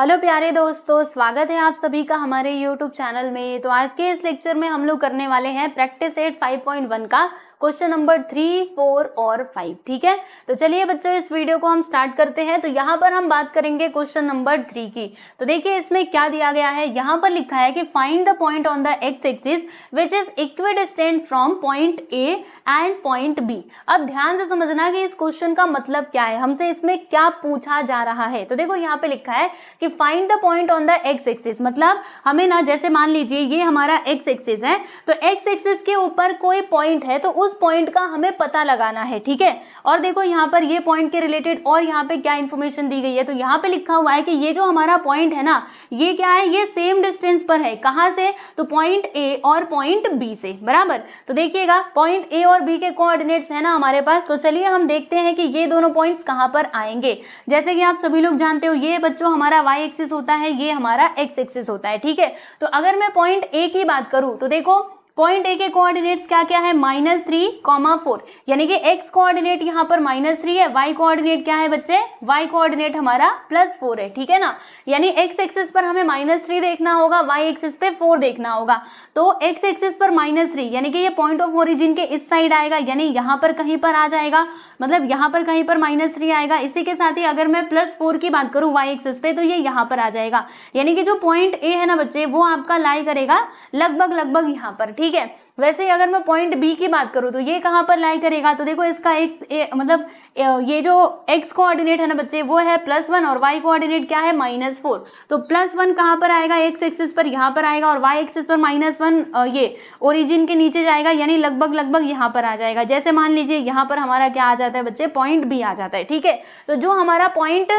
Hello प्यारे दोस्तों स्वागत है आप सभी का हमारे यूट्यूब चैनल में तो आज के इस लेक्चर में हम लोग करने वाले हैं प्रैक्टिस एट 5.1 का क्वेश्चन नंबर थ्री फोर और फाइव ठीक है तो चलिए बच्चों इस वीडियो को हम स्टार्ट करते हैं तो यहाँ पर हम बात करेंगे क्वेश्चन नंबर थ्री की तो देखिए इसमें क्या दिया गया है यहाँ पर लिखा है कि find the point on the X axis which is equidistant from point A and point B अब ध्यान से समझना कि इस क्वेश्चन का मतलब क्या है हमसे इसमें क्या पूछा जा रहा है तो देखो यहाँ पे लिखा है कि find the point on the X axis मतलब हमें ना जैसे मान लीजिए ये हमारा एक्स एक्सिस है तो एक्स एक्सिस के ऊपर कोई पॉइंट है तो उस पॉइंट का हमें पता लगाना है ठीक है और देखो यहाँ पर ये पॉइंट के रिलेटेड और यहाँ पे क्या इन्फॉर्मेशन दी गई है तो यहाँ पे लिखा हुआ है कि ये जो हमारा पॉइंट है ना ये क्या है ये सेम डिस्टेंस पर है कहाँ से तो पॉइंट ए और पॉइंट बी से बराबर तो देखिएगा पॉइंट ए और बी के कोऑर्डिनेट्स है ना हमारे पास तो चलिए हम देखते हैं कि ये दोनों पॉइंट्स कहाँ पर आएंगे जैसे कि आप सभी लोग जानते हो ये बच्चों हमारा वाई एक्सिस होता है ये हमारा एक्स एक्सिस होता है ठीक है तो अगर मैं पॉइंट ए की बात करूँ तो देखो पॉइंट ए के कोऑर्डिनेट्स क्या क्या है माइनस थ्री कॉमा फोर यानी कि एक्स कोऑर्डिनेट यहाँ पर माइनस थ्री है वाई कोऑर्डिनेट क्या है बच्चे वाई कोऑर्डिनेट हमारा प्लस फोर है ठीक है ना यानी एक्स एक्सिस पर हमें माइनस थ्री देखना होगा वाई एक्सिस पे फोर देखना होगा तो एक्स एक्सिस पर माइनस थ्री यानी कि ये पॉइंट ऑफ ओरिजिन के इस साइड आएगा यानी यहाँ पर कहीं पर आ जाएगा मतलब यहाँ पर कहीं पर माइनस थ्री आएगा इसी के साथ ही अगर मैं प्लस फोर की बात करूँ वाई एक्सिस पे तो ये यहाँ पर आ जाएगा यानी कि जो पॉइंट ए है ना बच्चे वो आपका लाई करेगा लगभग लगभग यहाँ पर ठीक ठीक है वैसे अगर मैं पॉइंट बी की बात करूँ तो ये कहाँ पर लाई करेगा तो देखो इसका एक ए, मतलब ये जो एक्स कोऑर्डिनेट है ना बच्चे वो है प्लस वन और वाई कोऑर्डिनेट क्या है माइनस फोर तो प्लस वन कहाँ पर आएगा एक्स एक्सिस पर यहाँ पर आएगा और वाई एक्सिस पर माइनस वन ये ओरिजिन के नीचे जाएगा यानी लगभग लगभग यहाँ पर आ जाएगा जैसे मान लीजिए यहाँ पर हमारा क्या आ जाता है बच्चे पॉइंट बी आ जाता है ठीक है तो जो हमारा पॉइंट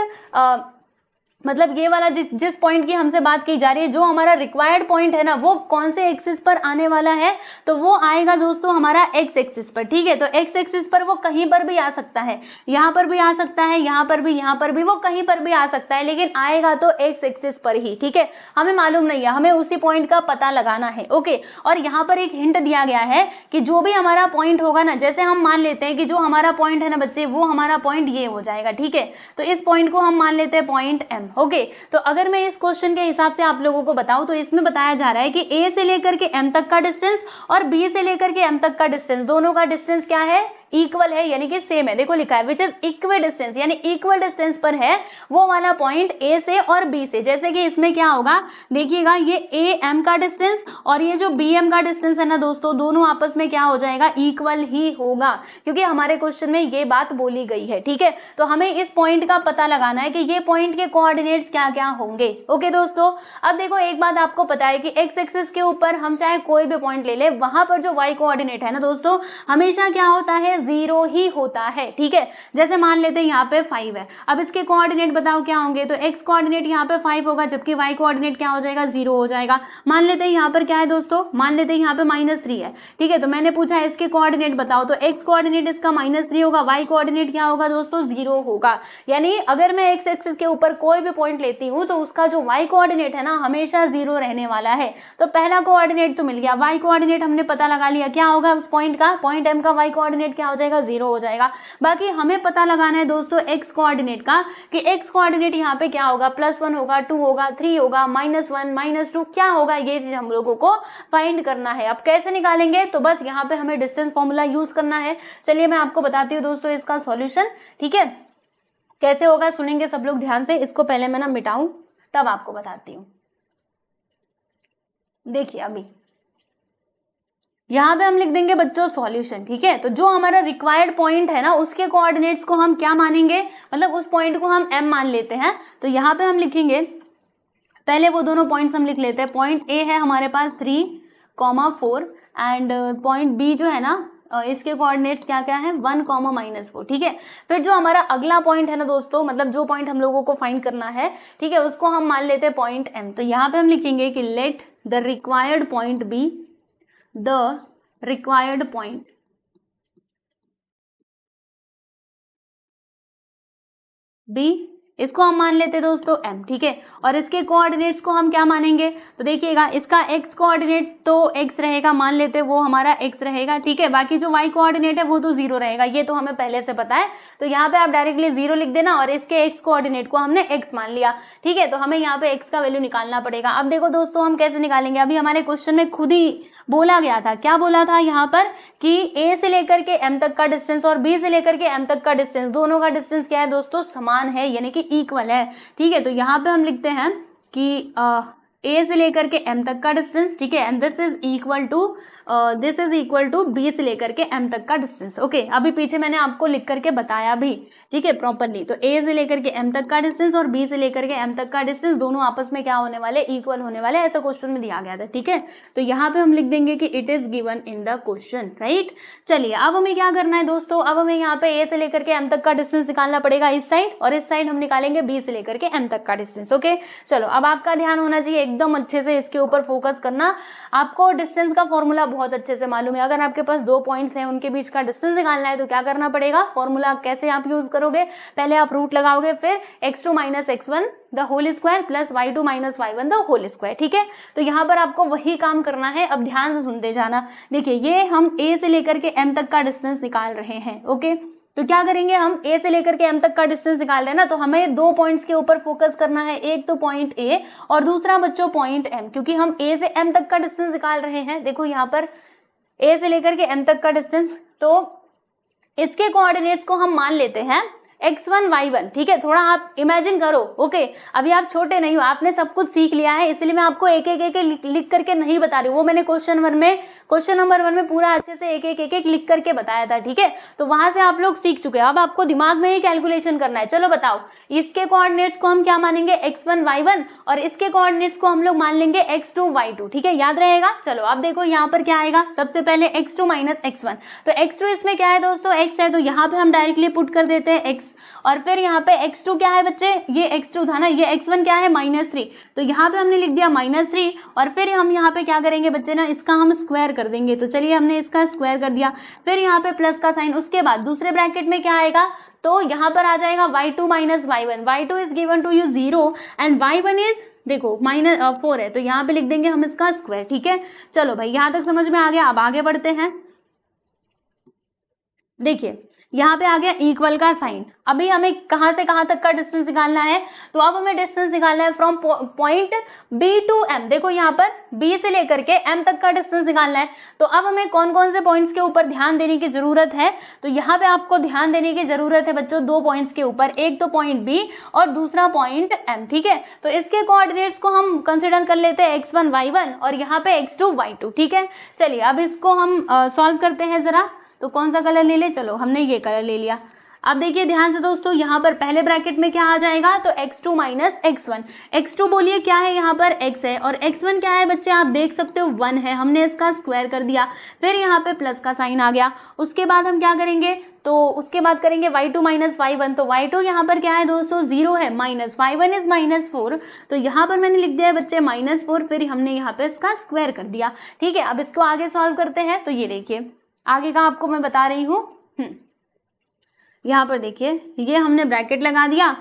मतलब ये वाला जिस जिस पॉइंट की हमसे बात की जा रही है जो हमारा रिक्वायर्ड पॉइंट है ना वो कौन से एक्सिस पर आने वाला है तो वो आएगा दोस्तों हमारा एक्स एक्सिस पर ठीक है तो एक्स एक्सिस पर वो कहीं पर भी आ सकता है यहाँ पर भी आ सकता है यहाँ पर भी यहाँ पर भी वो कहीं पर भी आ सकता है लेकिन आएगा तो एक्स एक्सिस पर ही ठीक है हमें मालूम नहीं है हमें उसी पॉइंट का पता लगाना है ओके और यहाँ पर एक हिंट दिया गया है कि जो भी हमारा पॉइंट होगा ना जैसे हम मान लेते हैं कि जो हमारा पॉइंट है ना बच्चे वो हमारा पॉइंट ये हो जाएगा ठीक है तो इस पॉइंट को हम मान लेते हैं पॉइंट एम ओके तो अगर मैं इस क्वेश्चन के हिसाब से आप लोगों को बताऊं तो इसमें बताया जा रहा है कि ए से लेकर के एम तक का डिस्टेंस और बी से लेकर के एम तक का डिस्टेंस दोनों का डिस्टेंस क्या है इक्वल है यानी कि सेम है देखो लिखा है विच इज इक्वल डिस्टेंस यानी इक्वल डिस्टेंस पर है वो वाला पॉइंट ए से और बी से जैसे कि इसमें क्या होगा देखिएगा ये ए एम का डिस्टेंस और ये जो बी एम का डिस्टेंस है ना दोस्तों दोनों आपस में क्या हो जाएगा इक्वल ही होगा क्योंकि हमारे क्वेश्चन में ये बात बोली गई है ठीक है तो हमें इस पॉइंट का पता लगाना है कि ये पॉइंट के कोऑर्डिनेट्स क्या क्या होंगे ओके दोस्तों अब देखो एक बात आपको पता है कि एक्स एक्सिस के ऊपर हम चाहे कोई भी पॉइंट ले ले वहां पर जो वाई कोऑर्डिनेट है ना दोस्तों हमेशा क्या होता है जीरो ही होता है ठीक है जैसे मान लेते हैं यहाँ पे फाइव है अब इसके कोऑर्डिनेट बताओ क्या होंगे तो एक्स कोऑर्डिनेट यहाँ पे फाइव होगा जबकि वाई कोऑर्डिनेट क्या हो जाएगा जीरो हो जाएगा मान लेते हैं यहाँ पर क्या है दोस्तों मान लेते हैं यहाँ पे माइनस थ्री है ठीक है तो मैंने पूछा इसके कोऑर्डिनेट बताओ तो एक्स कोऑर्डिनेट इसका माइनस थ्री होगा वाई कोऑर्डिनेट क्या होगा दोस्तों जीरो होगा यानी अगर मैं एक्स एक्सिस के ऊपर कोई भी पॉइंट लेती हूँ तो उसका जो वाई कोऑर्डिनेट है ना हमेशा जीरो रहने वाला है तो पहला कोऑर्डिनेट तो मिल गया वाई कोऑर्डिनेट हमने पता लगा लिया क्या होगा उस पॉइंट का पॉइंट एम का वाई कोऑर्डिनेट क्या क्या हो जाएगा जीरो हो जाएगा बाकी हमें पता लगाना है दोस्तों एक्स कोऑर्डिनेट का कि एक्स कोऑर्डिनेट यहाँ पे क्या होगा प्लस वन होगा टू होगा थ्री होगा माइनस वन माइनस टू क्या होगा ये चीज हम लोगों को फाइंड करना है अब कैसे निकालेंगे तो बस यहाँ पे हमें डिस्टेंस फॉर्मूला यूज करना है चलिए मैं आपको बताती हूँ दोस्तों इसका सोल्यूशन ठीक है कैसे होगा सुनेंगे सब लोग ध्यान से इसको पहले मैं ना मिटाऊं तब आपको बताती हूँ देखिए अभी यहाँ पे हम लिख देंगे बच्चों सॉल्यूशन ठीक है तो जो हमारा रिक्वायर्ड पॉइंट है ना उसके कोऑर्डिनेट्स को हम क्या मानेंगे मतलब उस पॉइंट को हम एम मान लेते हैं तो यहाँ पे हम लिखेंगे पहले वो दोनों पॉइंट्स हम लिख लेते हैं पॉइंट ए है हमारे पास three comma four and point B जो है ना uh, इसके कोऑर्डिनेट्स क्या क्या है वन कॉमा माइनस फोर ठीक है फिर जो हमारा अगला पॉइंट है ना दोस्तों मतलब जो पॉइंट हम लोगों को फाइंड करना है ठीक है उसको हम मान लेते हैं पॉइंट एम तो यहाँ पे हम लिखेंगे कि let the required point B the required point. B इसको हम मान लेते दोस्तों एम ठीक है और इसके कोऑर्डिनेट्स को हम क्या मानेंगे तो देखिएगा इसका एक्स कोऑर्डिनेट तो एक्स रहेगा मान लेते वो हमारा एक्स रहेगा ठीक है बाकी जो वाई कोऑर्डिनेट है वो तो जीरो रहेगा ये तो हमें पहले से पता है तो यहाँ पे आप डायरेक्टली जीरो लिख देना और इसके एक्स कोऑर्डिनेट को हमने एक्स मान लिया ठीक है तो हमें यहाँ पे एक्स का वैल्यू निकालना पड़ेगा अब देखो दोस्तों हम कैसे निकालेंगे अभी हमारे क्वेश्चन में खुद ही बोला गया था क्या बोला था यहाँ पर कि ए से लेकर के एम तक का डिस्टेंस और बी से लेकर के एम तक का डिस्टेंस दोनों का डिस्टेंस क्या है दोस्तों समान है यानी कि इक्वल है ठीक है तो यहाँ पे हम लिखते हैं कि ए से लेकर के एम तक का डिस्टेंस ठीक है and this is equal to this is equal to B से लेकर के एम तक का डिस्टेंस ओके okay, अभी पीछे मैंने आपको लिख करके बताया भी ठीक है प्रॉपरली तो ए से लेकर के एम तक का डिस्टेंस और बी से लेकर के एम तक का डिस्टेंस दोनों आपस में क्या होने वाले इक्वल होने वाले ऐसा क्वेश्चन में दिया गया था ठीक है तो यहाँ पे हम लिख देंगे कि it is given in the question right चलिए अब हमें क्या करना है दोस्तों अब हमें यहाँ पे ए से लेकर के एम तक का डिस्टेंस निकालना पड़ेगा इस साइड और इस साइड हम निकालेंगे बी से लेकर के एम तक का डिस्टेंस ओके चलो अब आपका ध्यान होना चाहिए एकदम अच्छे से इसके ऊपर फोकस करना आपको डिस्टेंस का फॉर्मूला बहुत अच्छे से मालूम है अगर आपके पास दो पॉइंट्स हैं उनके बीच का डिस्टेंस निकालना है तो क्या करना पड़ेगा फॉर्मूला कैसे आप यूज़ करोगे पहले आप रूट लगाओगे फिर X two minus x one the whole square plus Y two minus Y one the whole square ठीक है तो यहाँ पर आपको वही काम करना है अब ध्यान से सुनते जाना देखिए ये हम ए से लेकर के एम तक का डिस्टेंस निकाल रहे हैं ओके तो क्या करेंगे हम ए से लेकर के एम तक का डिस्टेंस निकाल रहे हैं ना तो हमें दो पॉइंट्स के ऊपर फोकस करना है एक तो पॉइंट ए और दूसरा बच्चों पॉइंट एम क्योंकि हम ए से एम तक का डिस्टेंस निकाल रहे हैं देखो यहाँ पर ए से लेकर के एम तक का डिस्टेंस तो इसके कोऑर्डिनेट्स को हम मान लेते हैं एक्स वन वाई वन ठीक है थोड़ा आप इमेजिन करो ओके अभी आप छोटे नहीं हो आपने सब कुछ सीख लिया है इसलिए मैं आपको एक एक एक लिख, करके नहीं बता रही वो मैंने क्वेश्चन वन में क्वेश्चन नंबर वन में पूरा अच्छे से एक एक एक एक लिख करके बताया था ठीक है तो वहां से आप लोग सीख चुके अब आपको दिमाग में ही कैलकुलेशन करना है चलो बताओ इसके कोऑर्डिनेट्स को हम क्या मानेंगे एक्स वन वाई वन और इसके कोऑर्डिनेट्स को हम लोग मान लेंगे एक्स टू वाई टू ठीक है याद रहेगा चलो आप देखो यहाँ पर क्या आएगा सबसे पहले X two minus x one तो एक्स टू इसमें क्या है दोस्तों एक्स है तो यहाँ पे हम डायरेक्टली पुट कर देते हैं एक्स और फिर यहाँ पे एक्स टू क्या है बच्चे ये एक्स टू था ना ये एक्स वन क्या है माइनस थ्री तो यहाँ पे हमने लिख दिया माइनस थ्री और फिर हम यहाँ पे क्या करेंगे बच्चे ना इसका हम स्क्वायर कर देंगे तो चलिए हमने इसका स्क्वायर कर दिया फिर यहाँ पे प्लस का साइन उसके बाद दूसरे ब्रैकेट में क्या आएगा तो यहाँ पर आ जाएगा Y two minus Y one Y two is given to you zero and Y one is देखो माइनस फोर uh, है तो यहाँ पे लिख देंगे हम इसका स्क्वायर ठीक है चलो भाई यहाँ तक समझ में आ गया अब आगे बढ़ते हैं देखिए यहाँ पे आ गया इक्वल का साइन अभी हमें कहाँ से कहाँ तक का डिस्टेंस निकालना है तो अब हमें डिस्टेंस निकालना है from point B to M देखो यहाँ पर बी से लेकर के एम तक का डिस्टेंस निकालना है तो अब हमें कौन कौन से पॉइंट्स के ऊपर ध्यान देने की ज़रूरत है तो यहाँ पे आपको ध्यान देने की ज़रूरत है बच्चों दो पॉइंट्स के ऊपर एक तो पॉइंट बी और दूसरा पॉइंट एम ठीक है तो इसके कोऑर्डिनेट्स को हम कंसिडर कर लेते हैं एक्स वन वाई वन और यहाँ पे एक्स टू वाई टू ठीक है चलिए अब इसको हम सॉल्व करते हैं ज़रा तो कौन सा कलर ले ले चलो हमने ये कलर ले लिया अब देखिए ध्यान से दोस्तों यहाँ पर पहले ब्रैकेट में क्या आ जाएगा तो x2 two minus x one x two बोलिए क्या है यहाँ पर x है और x1 क्या है बच्चे आप देख सकते हो 1 है हमने इसका स्क्वायर कर दिया फिर यहाँ पे प्लस का साइन आ गया उसके बाद हम क्या करेंगे तो उसके बाद करेंगे y2 two minus Y one तो y2 टू यहाँ पर क्या है दोस्तों जीरो है minus Y one is minus four तो यहाँ पर मैंने लिख दिया है बच्चे माइनस फोर फिर हमने यहाँ पे इसका स्क्वायर कर दिया ठीक है अब इसको आगे सॉल्व करते हैं तो ये देखिए आगे का आपको मैं बता रही हूँ हम्म। यहाँ पर देखिए ये हमने ब्रैकेट लगा दिया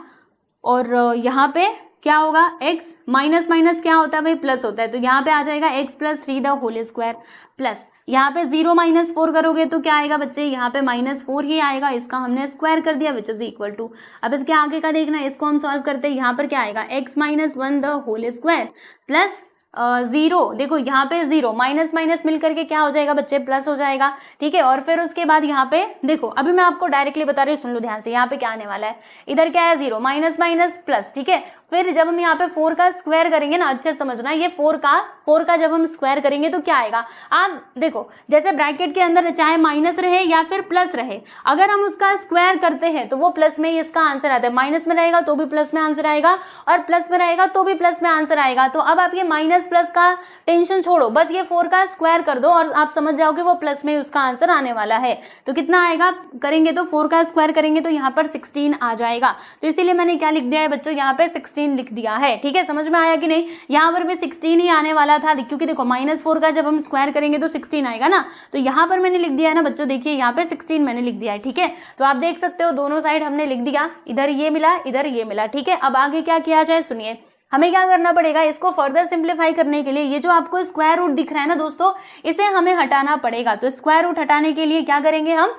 और यहाँ पे क्या होगा x माइनस माइनस क्या होता है भाई प्लस होता है तो यहाँ पे आ जाएगा x plus three the whole square plus यहाँ पे जीरो माइनस फोर करोगे तो क्या आएगा बच्चे यहाँ पे माइनस फोर ही आएगा इसका हमने स्क्वायर कर दिया विच इज इक्वल टू अब इसके आगे का देखना इसको हम सॉल्व करते हैं यहाँ पर क्या आएगा x minus one the whole square plus zero देखो यहाँ पे ज़ीरो माइनस माइनस मिल करके क्या हो जाएगा बच्चे प्लस हो जाएगा ठीक है और फिर उसके बाद यहाँ पे देखो अभी मैं आपको डायरेक्टली बता रही हूँ सुन लो ध्यान से यहाँ पे क्या आने वाला है इधर क्या है ज़ीरो माइनस माइनस प्लस ठीक है फिर जब हम यहाँ पे फोर का स्क्वायर करेंगे ना अच्छे समझना ये फोर का फोर का जब हम स्क्वायर करेंगे तो क्या आएगा आप देखो जैसे ब्रैकेट के अंदर चाहे माइनस रहे या फिर प्लस रहे अगर हम उसका स्क्वायर करते हैं तो वो प्लस में ही इसका आंसर आता है माइनस में रहेगा तो भी प्लस में आंसर आएगा और प्लस में रहेगा तो भी प्लस में आंसर आएगा तो अब आप ये माइनस माइनस प्लस का टेंशन छोड़ो बस ये फोर का स्क्वायर कर दो और आप समझ जाओगे वो प्लस में उसका आंसर आने वाला है तो कितना आएगा करेंगे तो फोर का स्क्वायर करेंगे तो यहाँ पर सिक्सटीन आ जाएगा तो इसीलिए मैंने क्या लिख दिया है बच्चों यहाँ पर सिक्सटीन लिख दिया है ठीक है समझ में आया कि नहीं यहाँ पर भी सिक्सटीन ही आने वाला था क्योंकि देखो माइनस का जब हम स्क्वायर करेंगे तो सिक्सटीन आएगा ना तो यहाँ पर मैंने लिख दिया है ना बच्चों देखिए यहाँ पे सिक्सटीन मैंने लिख दिया है ठीक है तो आप देख सकते हो दोनों साइड हमने लिख दिया इधर ये मिला इधर ये मिला ठीक है अब आगे क्या किया जाए सुनिए हमें क्या करना पड़ेगा इसको फर्दर सिंप्लीफाई करने के लिए ये जो आपको स्क्वायर रूट दिख रहा है ना दोस्तों इसे हमें हटाना पड़ेगा तो स्क्वायर रूट हटाने के लिए क्या करेंगे हम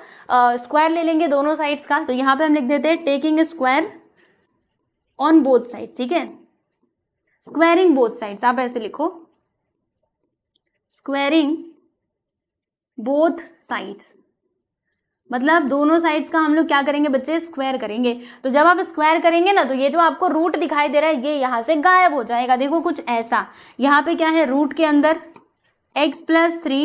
स्क्वायर ले लेंगे दोनों साइड्स का तो यहाँ पे हम लिख देते हैं taking square on both side ठीक है स्क्वायरिंग बोथ साइड्स आप ऐसे लिखो स्क्वायरिंग बोथ साइड्स मतलब दोनों साइड्स का हम लोग क्या करेंगे बच्चे स्क्वायर करेंगे तो जब आप स्क्वायर करेंगे ना तो ये जो आपको रूट दिखाई दे रहा है ये यहाँ से गायब हो जाएगा देखो कुछ ऐसा यहाँ पे क्या है रूट के अंदर X plus three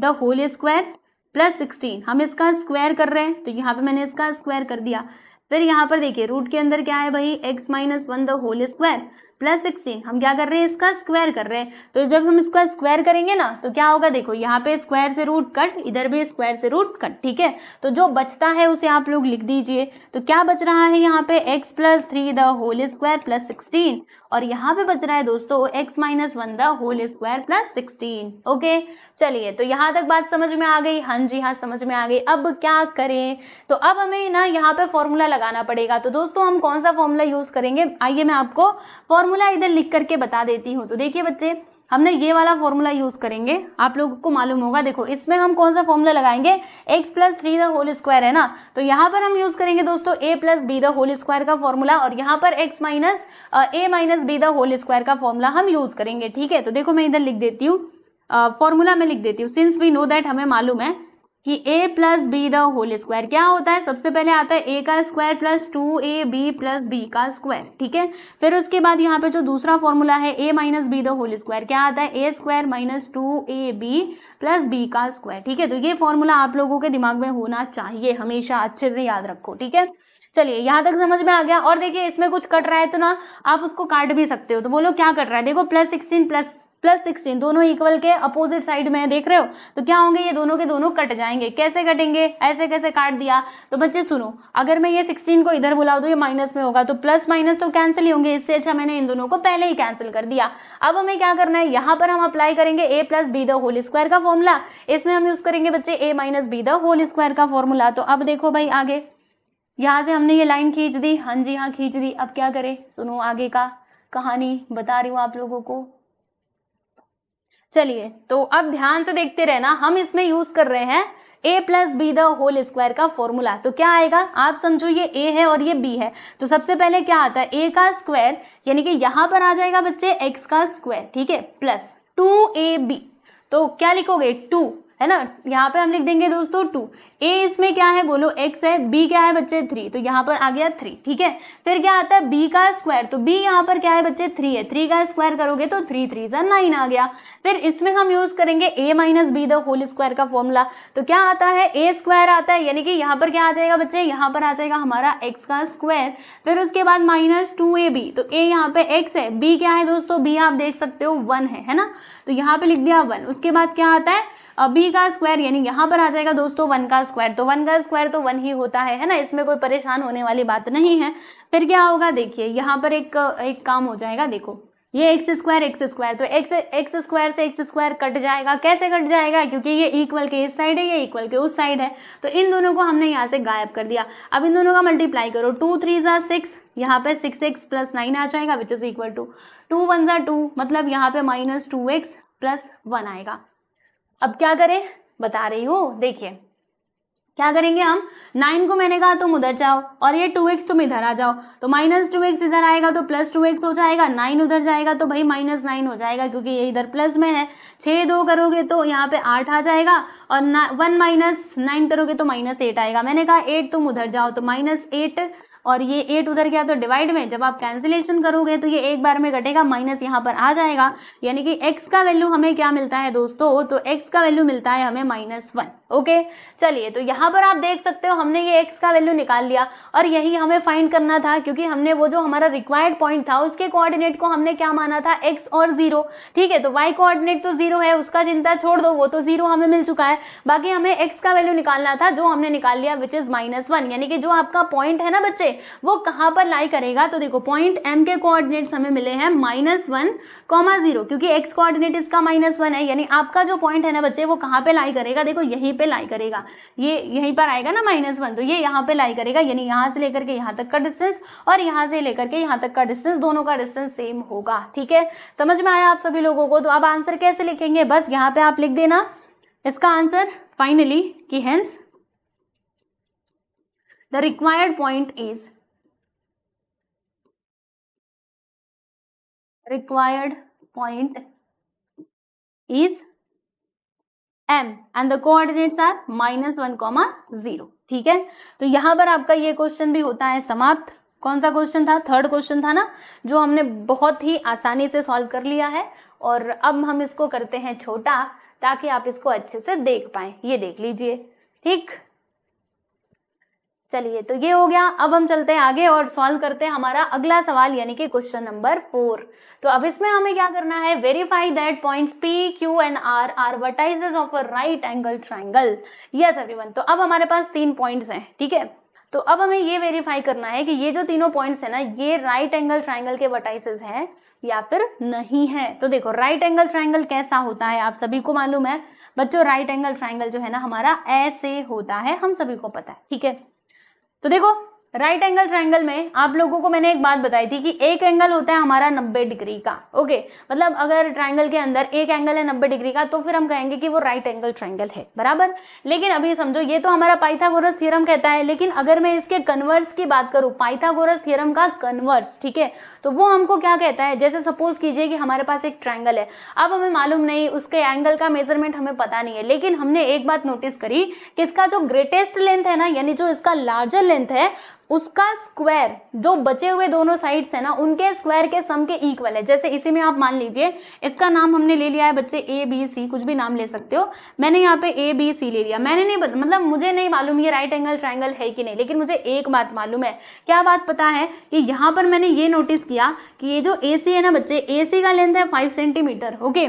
the whole square plus sixteen हम इसका स्क्वायर कर रहे हैं तो यहाँ पे मैंने इसका स्क्वायर कर दिया फिर यहाँ पर देखिए रूट के अंदर क्या है भाई X minus one the whole square plus sixteen हम क्या कर रहे हैं इसका स्क्वायर कर रहे हैं तो जब हम इसका स्क्वायर करेंगे ना तो क्या होगा देखो यहाँ पे स्क्वायर से रूट कट इधर भी स्क्वायर से रूट कट ठीक है तो जो बचता है उसे आप लोग लिख दीजिए तो क्या बच रहा है यहाँ पे X plus three the whole square plus sixteen और यहाँ पे बच रहा है दोस्तों X minus one the whole square plus sixteen okay चलिए तो यहाँ तक बात समझ में आ गई हाँ जी हाँ समझ में आ गई अब क्या करें तो अब हमें ना यहाँ पे फॉर्मूला लगाना पड़ेगा तो दोस्तों हम कौन सा फॉर्मूला यूज़ करेंगे आइए मैं आपको फॉर्मूला इधर लिख करके बता देती हूँ तो देखिए बच्चे हमने ये वाला फॉर्मूला यूज़ करेंगे आप लोगों को मालूम होगा देखो इसमें हम कौन सा फॉर्मूला लगाएंगे x plus three the whole square है ना तो यहाँ पर हम यूज़ करेंगे दोस्तों a plus B the whole square का फॉर्मूला और यहाँ पर x minus A minus B the whole square का फॉर्मूला हम यूज़ करेंगे ठीक है तो देखो मैं इधर लिख देती हूँ फॉर्मूला में लिख देती हूँ सिंस वी नो दैट हमें मालूम है कि A plus B the whole square क्या होता है सबसे पहले आता है ए का square plus two A B plus B का स्क्वायर ठीक है फिर उसके बाद यहाँ पे जो दूसरा फॉर्मूला है A minus B the whole square क्या आता है A square minus two A B plus B का स्क्वायर ठीक है तो ये फॉर्मूला आप लोगों के दिमाग में होना चाहिए हमेशा अच्छे से याद रखो ठीक है चलिए यहाँ तक समझ में आ गया और देखिए इसमें कुछ कट रहा है तो ना आप उसको काट भी सकते हो तो बोलो क्या कट रहा है देखो plus sixteen plus plus sixteen दोनों इक्वल के अपोजिट साइड में देख रहे हो तो क्या होंगे ये दोनों के दोनों कट जाएंगे कैसे कटेंगे ऐसे कैसे काट दिया तो बच्चे सुनो अगर मैं ये सिक्सटीन को इधर बुलाऊ तो ये माइनस में होगा तो प्लस माइनस तो कैंसिल ही होंगे इससे अच्छा मैंने इन दोनों को पहले ही कैंसिल कर दिया अब हमें क्या करना है यहाँ पर हम अप्लाई करेंगे A plus B the whole square का फॉर्मूला इसमें हम यूज़ करेंगे बच्चे A minus B the whole square का फॉर्मूला तो अब देखो भाई आगे यहाँ से हमने ये लाइन खींच दी हाँ जी हाँ खींच दी अब क्या करें सुनो आगे का कहानी बता रही हूँ आप लोगों को चलिए तो अब ध्यान से देखते रहना हम इसमें यूज कर रहे हैं A plus B the whole square का फॉर्मूला तो क्या आएगा आप समझो ये ए है और ये बी है तो सबसे पहले क्या आता है ए का स्क्वायर यानी कि यहाँ पर आ जाएगा बच्चे एक्स का स्क्वायर ठीक है प्लस टू ए बी तो क्या लिखोगे टू है ना यहाँ पे हम लिख देंगे दोस्तों टू ए इसमें क्या है बोलो एक्स है बी क्या है बच्चे थ्री तो यहाँ पर आ गया थ्री ठीक है फिर क्या आता है बी का स्क्वायर तो बी यहाँ पर क्या है बच्चे थ्री है थ्री का स्क्वायर करोगे तो थ्री थ्री सा नाइन आ गया फिर इसमें हम यूज़ करेंगे A minus B the whole square का फॉर्मूला तो क्या आता है ए स्क्वायर आता है यानी कि यहाँ पर क्या आ जाएगा बच्चे यहाँ पर आ जाएगा हमारा एक्स का स्क्वायर फिर उसके बाद माइनस टू ए बी तो ए यहाँ पे एक्स है बी क्या है दोस्तों बी आप देख सकते हो वन है है ना तो यहाँ पे लिख दिया वन उसके बाद क्या आता है बी का स्क्वायर यानी यहाँ पर आ जाएगा दोस्तों वन का स्क्वायर तो वन का स्क्वायर तो वन ही होता है है ना इसमें कोई परेशान होने वाली बात नहीं है फिर क्या होगा देखिए यहाँ पर एक एक काम हो जाएगा देखो ये एक्स स्क्वायर एक्स स्क्वायर तो एक्स एक्स स्क्वायर से एक्स स्क्वायर कट जाएगा कैसे कट जाएगा क्योंकि ये इक्वल के इस साइड है ये इक्वल के उस साइड है तो इन दोनों को हमने यहाँ से गायब कर दिया अब इन दोनों का मल्टीप्लाई करो टू थ्री ज़ा सिक्स यहाँ पे सिक्स एक्स प्लस नाइन आ जाएगा which is equal to two one ज़ा टू मतलब यहाँ पे minus two x plus one आएगा अब क्या करें बता रही हूँ देखिए क्या करेंगे हम नाइन को मैंने कहा तुम उधर जाओ और ये टू एक्स तुम इधर आ जाओ तो माइनस टू एक्स इधर आएगा तो प्लस टू एक्स हो जाएगा नाइन उधर जाएगा तो भाई माइनस नाइन हो जाएगा क्योंकि ये इधर प्लस में है छः दो करोगे तो यहाँ पे आठ आ जाएगा और ना वन माइनस नाइन करोगे तो माइनस एट आएगा मैंने कहा एट तुम उधर जाओ तो माइनस एट और ये एट उधर गया तो डिवाइड में जब आप कैंसिलेशन करोगे तो ये एक बार में घटेगा माइनस यहाँ पर आ जाएगा यानी कि एक्स का वैल्यू हमें क्या मिलता है दोस्तों तो एक्स का वैल्यू मिलता है हमें माइनस वन ओके चलिए तो यहाँ पर आप देख सकते हो हमने ये एक्स का वैल्यू निकाल लिया और यही हमें फाइंड करना था क्योंकि हमने वो जो हमारा रिक्वायर्ड पॉइंट था उसके कोऑर्डिनेट को हमने क्या माना था एक्स और जीरो ठीक है तो वाई कोऑर्डिनेट तो जीरो है उसका चिंता छोड़ दो वो तो जीरो हमें मिल चुका है बाकी हमें एक्स का वैल्यू निकालना था जो हमने निकाल लिया विच इज माइनस वन यानी कि जो आपका पॉइंट है ना बच्चे वो कहाँ पर लाई करेगा तो देखो पॉइंट एम के कोऑर्डिनेट्स हमें मिले हैं माइनस वन कॉमा जीरो क्योंकि एक्स कोऑर्डिनेट इसका माइनस वन है यानी आपका जो पॉइंट है ना बच्चे वो कहाँ पे लाई करेगा देखो यहीं पे लाई करेगा ये यहीं पर आएगा ना माइनस वन तो ये यहाँ पे लाई करेगा यानी यहाँ से लेकर के यहाँ तक का डिस्टेंस और यहाँ से लेकर के यहाँ तक का डिस्टेंस दोनों का डिस्टेंस सेम होगा ठीक है समझ में आया आप सभी लोगों को तो अब आंसर कैसे लिखेंगे बस यहाँ पर आप लिख देना इसका आंसर फाइनली कि hence the required point is required point is m and the coordinates are minus one comma zero ठीक है तो यहां पर आपका ये क्वेश्चन भी होता है समाप्त कौन सा क्वेश्चन था थर्ड क्वेश्चन था ना जो हमने बहुत ही आसानी से सॉल्व कर लिया है और अब हम इसको करते हैं छोटा ताकि आप इसको अच्छे से देख पाए ये देख लीजिए ठीक चलिए तो ये हो गया अब हम चलते हैं आगे और सॉल्व करते हैं हमारा अगला सवाल यानी कि क्वेश्चन नंबर फोर तो अब इसमें हमें क्या करना है verify that points P Q and R are vertices of a right angle triangle yes everyone तो अब हमारे पास तीन पॉइंट्स हैं ठीक है तो अब हमें ये वेरीफाई करना है कि ये जो तीनों पॉइंट्स है ना ये राइट एंगल ट्राइंगल के वर्टाइसेस हैं या फिर नहीं है तो देखो राइट एंगल ट्राइंगल कैसा होता है आप सभी को मालूम है बच्चों राइट एंगल ट्राइंगल जो है ना हमारा ऐसे होता है हम सभी को पता है ठीक है तो देखो राइट एंगल ट्रायंगल में आप लोगों को मैंने एक बात बताई थी कि एक एंगल होता है हमारा 90 डिग्री का ओके मतलब अगर ट्रायंगल के अंदर एक एंगल है 90 डिग्री का तो फिर हम कहेंगे कि वो राइट एंगल ट्रायंगल है बराबर लेकिन अभी समझो ये तो हमारा पाइथागोरस थ्योरम कहता है लेकिन अगर मैं इसके कन्वर्स की बात करूँ पाइथागोरस थ्योरम का कन्वर्स ठीक है तो वो हमको क्या कहता है जैसे सपोज कीजिए कि हमारे पास एक ट्राइंगल है अब हमें मालूम नहीं उसके एंगल का मेजरमेंट हमें पता नहीं है लेकिन हमने एक बात नोटिस करी कि इसका जो ग्रेटेस्ट लेंथ है ना यानी जो इसका लार्जर लेंथ है उसका स्क्वायर जो बचे हुए दोनों साइड्स है ना उनके स्क्वायर के सम के इक्वल है जैसे इसी में आप मान लीजिए इसका नाम हमने ले लिया है बच्चे ए बी सी कुछ भी नाम ले सकते हो मैंने यहाँ पे ए बी सी ले लिया मैंने नहीं मतलब मुझे नहीं मालूम ये राइट एंगल ट्राइंगल है कि नहीं लेकिन मुझे एक बात मालूम है क्या बात पता है कि यहाँ पर मैंने ये नोटिस किया कि ये जो ए सी है ना बच्चे ए सी का लेंथ है फाइव सेंटीमीटर ओके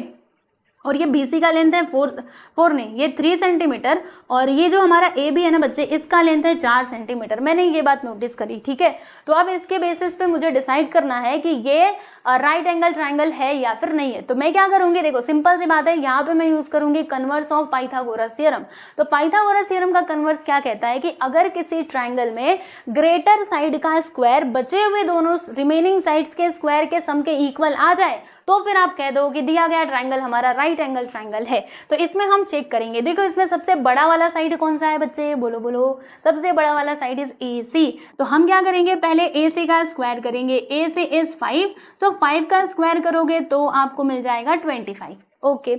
और ये बी सी का लेंथ है फोर फोर नहीं ये थ्री सेंटीमीटर और ये जो हमारा ए बी है ना बच्चे इसका लेंथ है चार सेंटीमीटर मैंने ये बात नोटिस करी ठीक है तो अब इसके बेसिस पे मुझे डिसाइड करना है कि ये राइट एंगल ट्राइंगल है या फिर नहीं है तो मैं क्या करूँगी देखो सिंपल सी बात है यहाँ पे मैं यूज़ करूँगी कन्वर्स ऑफ पाइथागोरस थियरम तो पाइथागोरस थियरम का कन्वर्स क्या कहता है कि अगर किसी ट्राइंगल में ग्रेटर साइड का स्क्वायर बचे हुए दोनों रिमेनिंग साइड्स के स्क्वायर के सम के इक्वल आ जाए तो फिर आप कह दो कि दिया गया ट्राइंगल हमारा राइट राइट एंगल ट्राइंगल है तो इसमें हम चेक करेंगे देखो इसमें सबसे बड़ा वाला साइड कौन सा है बच्चे बोलो बोलो सबसे बड़ा वाला साइड इज ए सी तो हम क्या करेंगे पहले ए सी का स्क्वायर करेंगे A C is five so five का स्क्वायर करोगे तो आपको मिल जाएगा ट्वेंटी फाइव ओके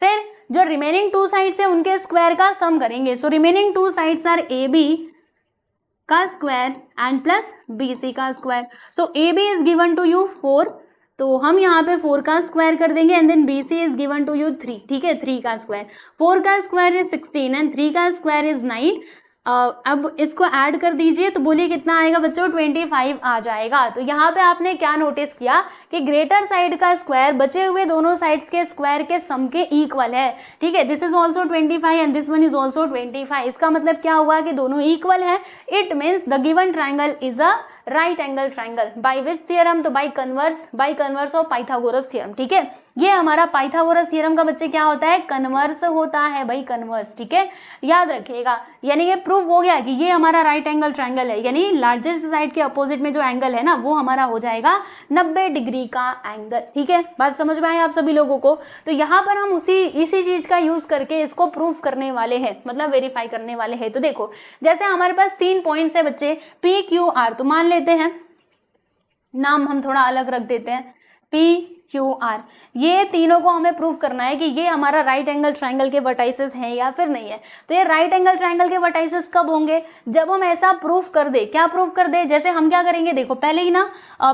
फिर जो रिमेनिंग टू साइड्स है उनके स्क्वायर का सम करेंगे so remaining two sides are A B का square and plus B C का square so A B is given to you four तो हम यहाँ पे फोर का स्क्वायर कर देंगे and then B C is given to you three ठीक है थ्री का स्क्वायर फोर का square is sixteen and three का स्क्वायर इज नाइन अब इसको ऐड कर दीजिए तो बोलिए कितना आएगा बच्चों ट्वेंटी फाइव आ जाएगा तो यहाँ पे आपने क्या नोटिस किया कि ग्रेटर साइड का स्क्वायर बचे हुए दोनों साइड्स के स्क्वायर के सम के इक्वल है ठीक है this is also twenty five and this one is also twenty five इसका मतलब क्या हुआ कि दोनों इक्वल है it means the given triangle is a right angle triangle by which theorem तो by converse by converse of Pythagoras theorem ठीक है ये हमारा पाइथागोरस थियरम का बच्चे क्या होता है कन्वर्स होता है भाई कन्वर्स ठीक है याद रखिएगा यानी ये प्रूव हो गया कि ये हमारा राइट एंगल ट्राइंगल है यानी लार्जेस्ट साइड के अपोजिट में जो एंगल है ना वो हमारा हो जाएगा नब्बे डिग्री का एंगल ठीक है बात समझ में आए आप सभी लोगों को तो यहाँ पर हम उसी इसी चीज का यूज करके इसको प्रूफ करने वाले हैं मतलब वेरीफाई करने वाले हैं तो देखो जैसे हमारे पास तीन पॉइंट्स है बच्चे पी क्यू आर तो मान ले लेते हैं नाम हम थोड़ा अलग रख देते हैं पी क्यू आर ये तीनों को हमें प्रूव करना है कि ये हमारा राइट एंगल ट्राइंगल के वर्टाइसिस हैं या फिर नहीं है तो ये राइट एंगल ट्राइंगल के वर्टाइसिस कब होंगे जब हम ऐसा प्रूफ कर दे क्या प्रूफ कर दे जैसे हम क्या करेंगे देखो पहले ही ना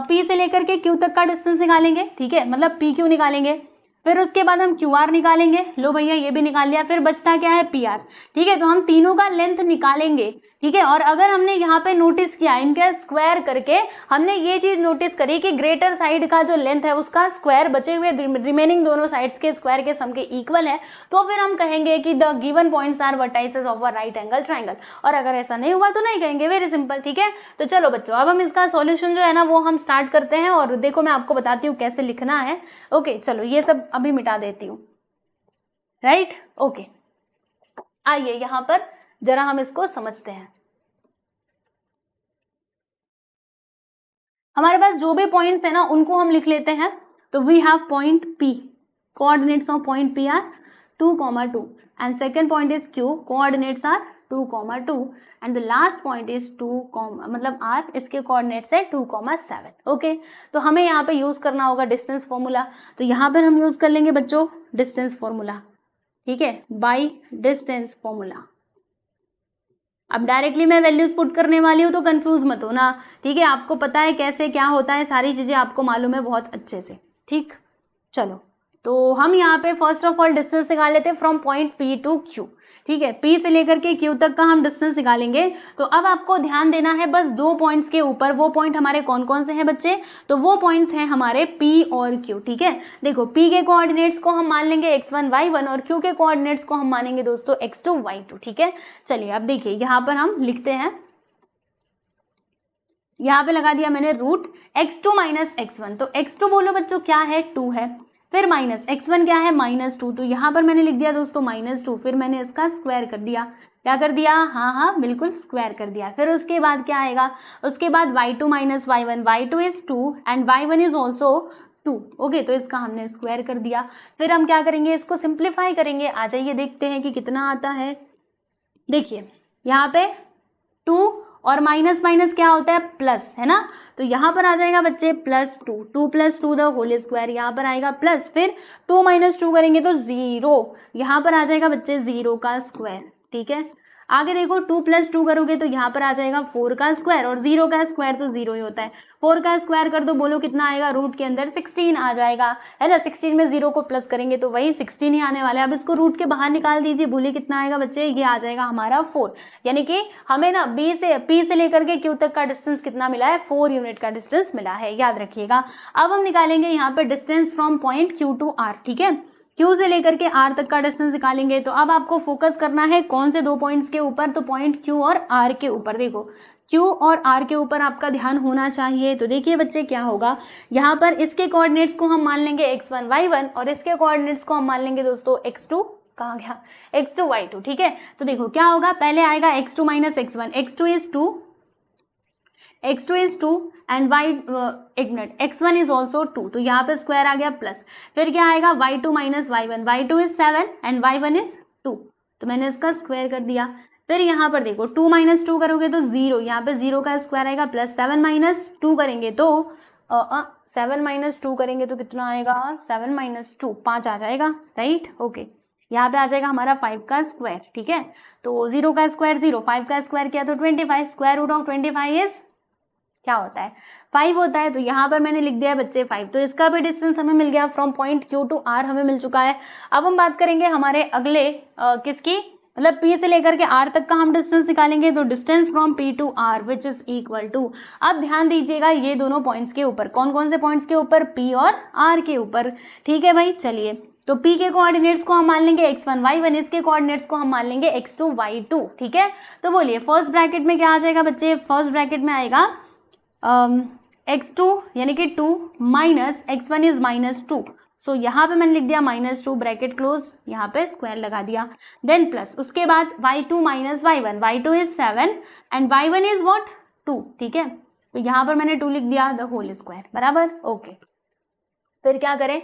पी से लेकर के क्यू तक का डिस्टेंस निकालेंगे ठीक है मतलब पी क्यू निकालेंगे फिर उसके बाद हम क्यू आर निकालेंगे लो भैया ये भी निकाल लिया फिर बचता क्या है पी आर ठीक है तो हम तीनों का लेंथ निकालेंगे ठीक है और अगर हमने यहाँ पे नोटिस किया इनका स्क्वायर करके हमने ये चीज़ नोटिस करी कि ग्रेटर साइड का जो लेंथ है उसका स्क्वायर बचे हुए रिमेनिंग दोनों साइड्स के स्क्वायर के सम के इक्वल है तो फिर हम कहेंगे कि the given points are vertices of a right angle triangle और अगर ऐसा नहीं हुआ तो नहीं कहेंगे वेरी सिंपल ठीक है तो चलो बच्चों अब हम इसका सोल्यूशन जो है ना वो हम स्टार्ट करते हैं और देखो मैं आपको बताती हूँ कैसे लिखना है ओके चलो ये सब अभी मिटा देती हूँ राइट ओके आइए यहाँ पर जरा हम इसको समझते हैं हमारे पास जो भी पॉइंट्स है ना उनको हम लिख लेते हैं तो we have point P coordinates of point P are two comma two and second point is Q coordinates are two comma two and the last point is two comma मतलब आर इसके कोऑर्डिनेट्स है two comma seven okay तो हमें यहाँ पे use करना होगा distance formula तो यहाँ पर हम यूज़ कर लेंगे बच्चों डिस्टेंस फॉर्मूला ठीक है बाई डिस्टेंस फॉर्मूला अब डायरेक्टली मैं वैल्यूज़ पुट करने वाली हूँ तो कन्फ्यूज़ मत हो ना ठीक है आपको पता है कैसे क्या होता है सारी चीज़ें आपको मालूम है बहुत अच्छे से ठीक चलो तो हम यहाँ पे फर्स्ट ऑफ ऑल डिस्टेंस निकाल लेते हैं from point P to Q ठीक है पी से लेकर के क्यू तक का हम डिस्टेंस निकालेंगे तो अब आपको ध्यान देना है बस दो पॉइंट्स के ऊपर वो पॉइंट हमारे कौन कौन से हैं बच्चे तो वो पॉइंट्स हैं हमारे पी और क्यू ठीक है देखो पी के कोऑर्डिनेट्स को हम मान लेंगे एक्स वन वाई वन और क्यू के कोऑर्डिनेट्स को हम मानेंगे दोस्तों एक्स टू वाई टू ठीक है चलिए अब देखिए यहाँ पर हम लिखते हैं यहाँ पे लगा दिया मैंने root x two minus x one तो एक्स टू बोलो बच्चों क्या है टू है फिर माइनस एक्स वन क्या है माइनस टू तो यहाँ पर मैंने लिख दिया दोस्तों माइनस टू फिर मैंने इसका स्क्वायर कर दिया क्या कर दिया हाँ हाँ बिल्कुल स्क्वायर कर दिया फिर उसके बाद क्या आएगा उसके बाद y two minus Y one Y two is two and Y one is also two okay तो इसका हमने स्क्वायर कर दिया फिर हम क्या करेंगे इसको सिंप्लीफाई करेंगे आ जाइए देखते हैं कि कितना आता है देखिए यहाँ पे टू और माइनस माइनस क्या होता है प्लस है ना तो यहाँ पर आ जाएगा बच्चे plus two two plus two the whole square यहाँ पर आएगा प्लस फिर टू माइनस टू करेंगे तो ज़ीरो यहाँ पर आ जाएगा बच्चे ज़ीरो का स्क्वायर ठीक है आगे देखो टू प्लस टू करोगे तो यहाँ पर आ जाएगा फोर का स्क्वायर और जीरो का स्क्वायर तो जीरो ही होता है फोर का स्क्वायर कर दो बोलो कितना आएगा रूट के अंदर सिक्सटीन आ जाएगा है ना सिक्सटीन में जीरो को प्लस करेंगे तो वही सिक्सटीन ही आने वाला है अब इसको रूट के बाहर निकाल दीजिए बोलिए कितना आएगा बच्चे ये आ जाएगा हमारा फोर यानी कि हमें ना बी से पी से लेकर के क्यू तक का डिस्टेंस कितना मिला है फोर यूनिट का डिस्टेंस मिला है याद रखिएगा अब हम निकालेंगे यहाँ पर distance from point Q to R ठीक है क्यू से लेकर के आर तक का डिस्टेंस निकालेंगे तो अब आपको फोकस करना है कौन से दो पॉइंट्स के ऊपर तो पॉइंट क्यू और आर के ऊपर देखो क्यू और आर के ऊपर आपका ध्यान होना चाहिए तो देखिए बच्चे क्या होगा यहाँ पर इसके कोऑर्डिनेट्स को हम मान लेंगे एक्स वन वाई वन और इसके कोऑर्डिनेट्स को हम मान लेंगे दोस्तों एक्स टू कहाँ गया एक्स टू वाई टू ठीक है तो देखो क्या होगा पहले आएगा x two minus x one x two is two x two is two and y एक मिनट x one is also two तो यहाँ पे स्क्वायर आ गया प्लस फिर क्या आएगा y two minus Y one Y two is seven and Y one is two तो मैंने इसका स्क्वायर कर दिया फिर यहाँ पर देखो टू माइनस टू करोगे तो जीरो यहाँ पे जीरो का स्क्वायर आएगा प्लस सेवन माइनस टू करेंगे तो सेवन माइनस टू करेंगे तो कितना आएगा सेवन माइनस टू पाँच आ जाएगा राइट ओके यहाँ पे आ जाएगा हमारा फाइव का स्क्वायर ठीक है तो जीरो का स्क्वायर जीरो फाइव का स्क्वायर किया तो twenty five square root of twenty five is क्या होता है फाइव होता है तो यहाँ पर मैंने लिख दिया है बच्चे फाइव तो इसका भी डिस्टेंस हमें मिल गया from point Q to R हमें मिल चुका है अब हम बात करेंगे हमारे अगले आ, किसकी मतलब P से लेकर के R तक का हम डिस्टेंस निकालेंगे तो distance from P to R which is equal to अब ध्यान दीजिएगा ये दोनों पॉइंट्स के ऊपर कौन कौन से पॉइंट्स के ऊपर P और R के ऊपर ठीक है भाई चलिए तो P के कोऑर्डिनेट्स को हम मान लेंगे x1 वन वाई वन इसके कोऑर्डिनेट्स को हम मान लेंगे x2 टू वाई टू ठीक है तो बोलिए फर्स्ट ब्रैकेट में क्या आ जाएगा बच्चे फर्स्ट ब्रैकेट में आएगा एक्स um, टू यानी कि two minus x one is minus two so यहाँ पे मैंने लिख दिया माइनस टू ब्रैकेट क्लोज यहाँ पे स्क्वायर लगा दिया देन प्लस उसके बाद y two minus Y one Y two is seven and Y one is what two ठीक है तो यहाँ पर मैंने टू लिख दिया द होल स्क्वायर बराबर ओके फिर क्या करें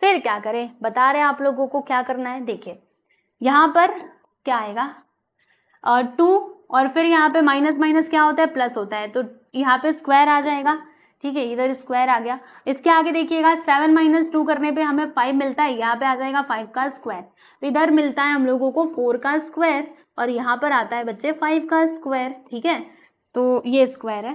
फिर क्या करें बता रहे हैं आप लोगों को क्या करना है देखिए यहाँ पर क्या आएगा टू uh, और फिर यहाँ पे माइनस माइनस क्या होता है प्लस होता है तो यहाँ पे स्क्वायर आ जाएगा ठीक है इधर स्क्वायर आ गया इसके आगे देखिएगा सेवन माइनस टू करने पे हमें फाइव मिलता है यहाँ पे आ जाएगा फाइव का स्क्वायर तो इधर मिलता है हम लोगों को फोर का स्क्वायर और यहाँ पर आता है बच्चे फाइव का स्क्वायर ठीक है तो ये स्क्वायर है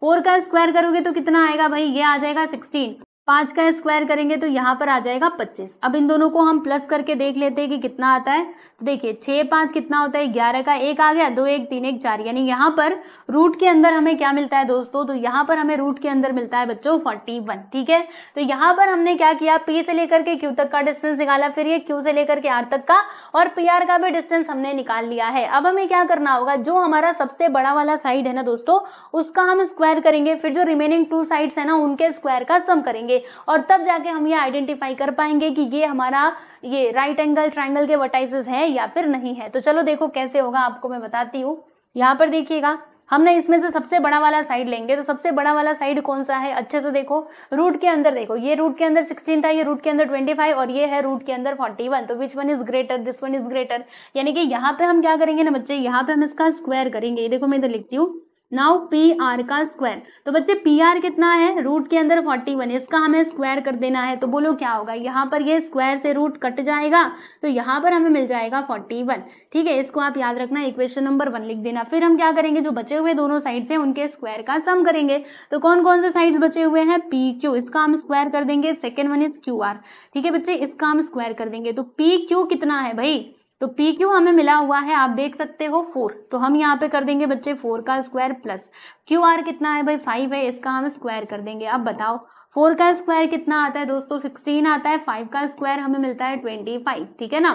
फोर का स्क्वायर करोगे तो कितना आएगा भाई ये आ जाएगा सिक्सटीन पाँच का स्क्वायर करेंगे तो यहाँ पर आ जाएगा पच्चीस अब इन दोनों को हम प्लस करके देख लेते हैं कि कितना आता है तो देखिए छः पाँच कितना होता है ग्यारह का एक आ गया दो एक तीन एक चार यानी यहाँ पर रूट के अंदर हमें क्या मिलता है दोस्तों तो यहाँ पर हमें रूट के अंदर मिलता है बच्चों फोर्टी वन ठीक है तो यहाँ पर हमने क्या किया पी से लेकर के क्यू तक का डिस्टेंस निकाला फिर ये क्यू से लेकर के आर तक का और पी आर का भी डिस्टेंस हमने निकाल लिया है अब हमें क्या करना होगा जो हमारा सबसे बड़ा वाला साइड है ना दोस्तों उसका हम स्क्वायर करेंगे फिर जो रिमेनिंग टू साइड्स है ना उनके स्क्वायर का सम करेंगे और तब जाके हम ये आइडेंटिफाई कर पाएंगे कि ये हमारा ये राइट एंगल ट्राइंगल के वर्टाइसेस हैं या फिर नहीं है तो चलो देखो कैसे होगा आपको मैं बताती हूँ यहाँ पर देखिएगा हमने इसमें से सबसे बड़ा वाला साइड लेंगे तो सबसे बड़ा वाला साइड कौन सा है अच्छे से देखो रूट के अंदर देखो ये रूट के अंदर 16 था ये रूट के अंदर 25 और ये है रूट के अंदर 41 तो which one is greater this one is greater यानी कि यहाँ पे हम क्या करेंगे ना बच्चे यहाँ पे हम इसका स्क्वायर करेंगे ये देखो मैं इधर लिखती हूँ नाउ पी आर का स्क्वायर तो बच्चे पी आर कितना है रूट के अंदर फोर्टी वन इसका हमें स्क्वायर कर देना है तो बोलो क्या होगा यहाँ पर ये स्क्वायर से रूट कट जाएगा तो यहाँ पर हमें मिल जाएगा फोर्टी वन ठीक है इसको आप याद रखना इक्वेशन नंबर वन लिख देना फिर हम क्या करेंगे जो बचे हुए दोनों साइड्स हैं उनके स्क्वायर का सम करेंगे तो कौन कौन से साइड्स बचे हुए हैं पी क्यू इसका हम स्क्वायर कर देंगे second one is Q R ठीक है बच्चे इसका हम स्क्वायर कर देंगे तो पी क्यू कितना है भाई तो पी क्यू हमें मिला हुआ है आप देख सकते हो फोर तो हम यहाँ पे कर देंगे बच्चे फोर का स्क्वायर प्लस क्यू आर कितना है भाई फाइव है इसका हम स्क्वायर कर देंगे अब बताओ फोर का स्क्वायर कितना आता है दोस्तों सिक्सटीन आता है फाइव का स्क्वायर हमें मिलता है ट्वेंटी फाइव ठीक है ना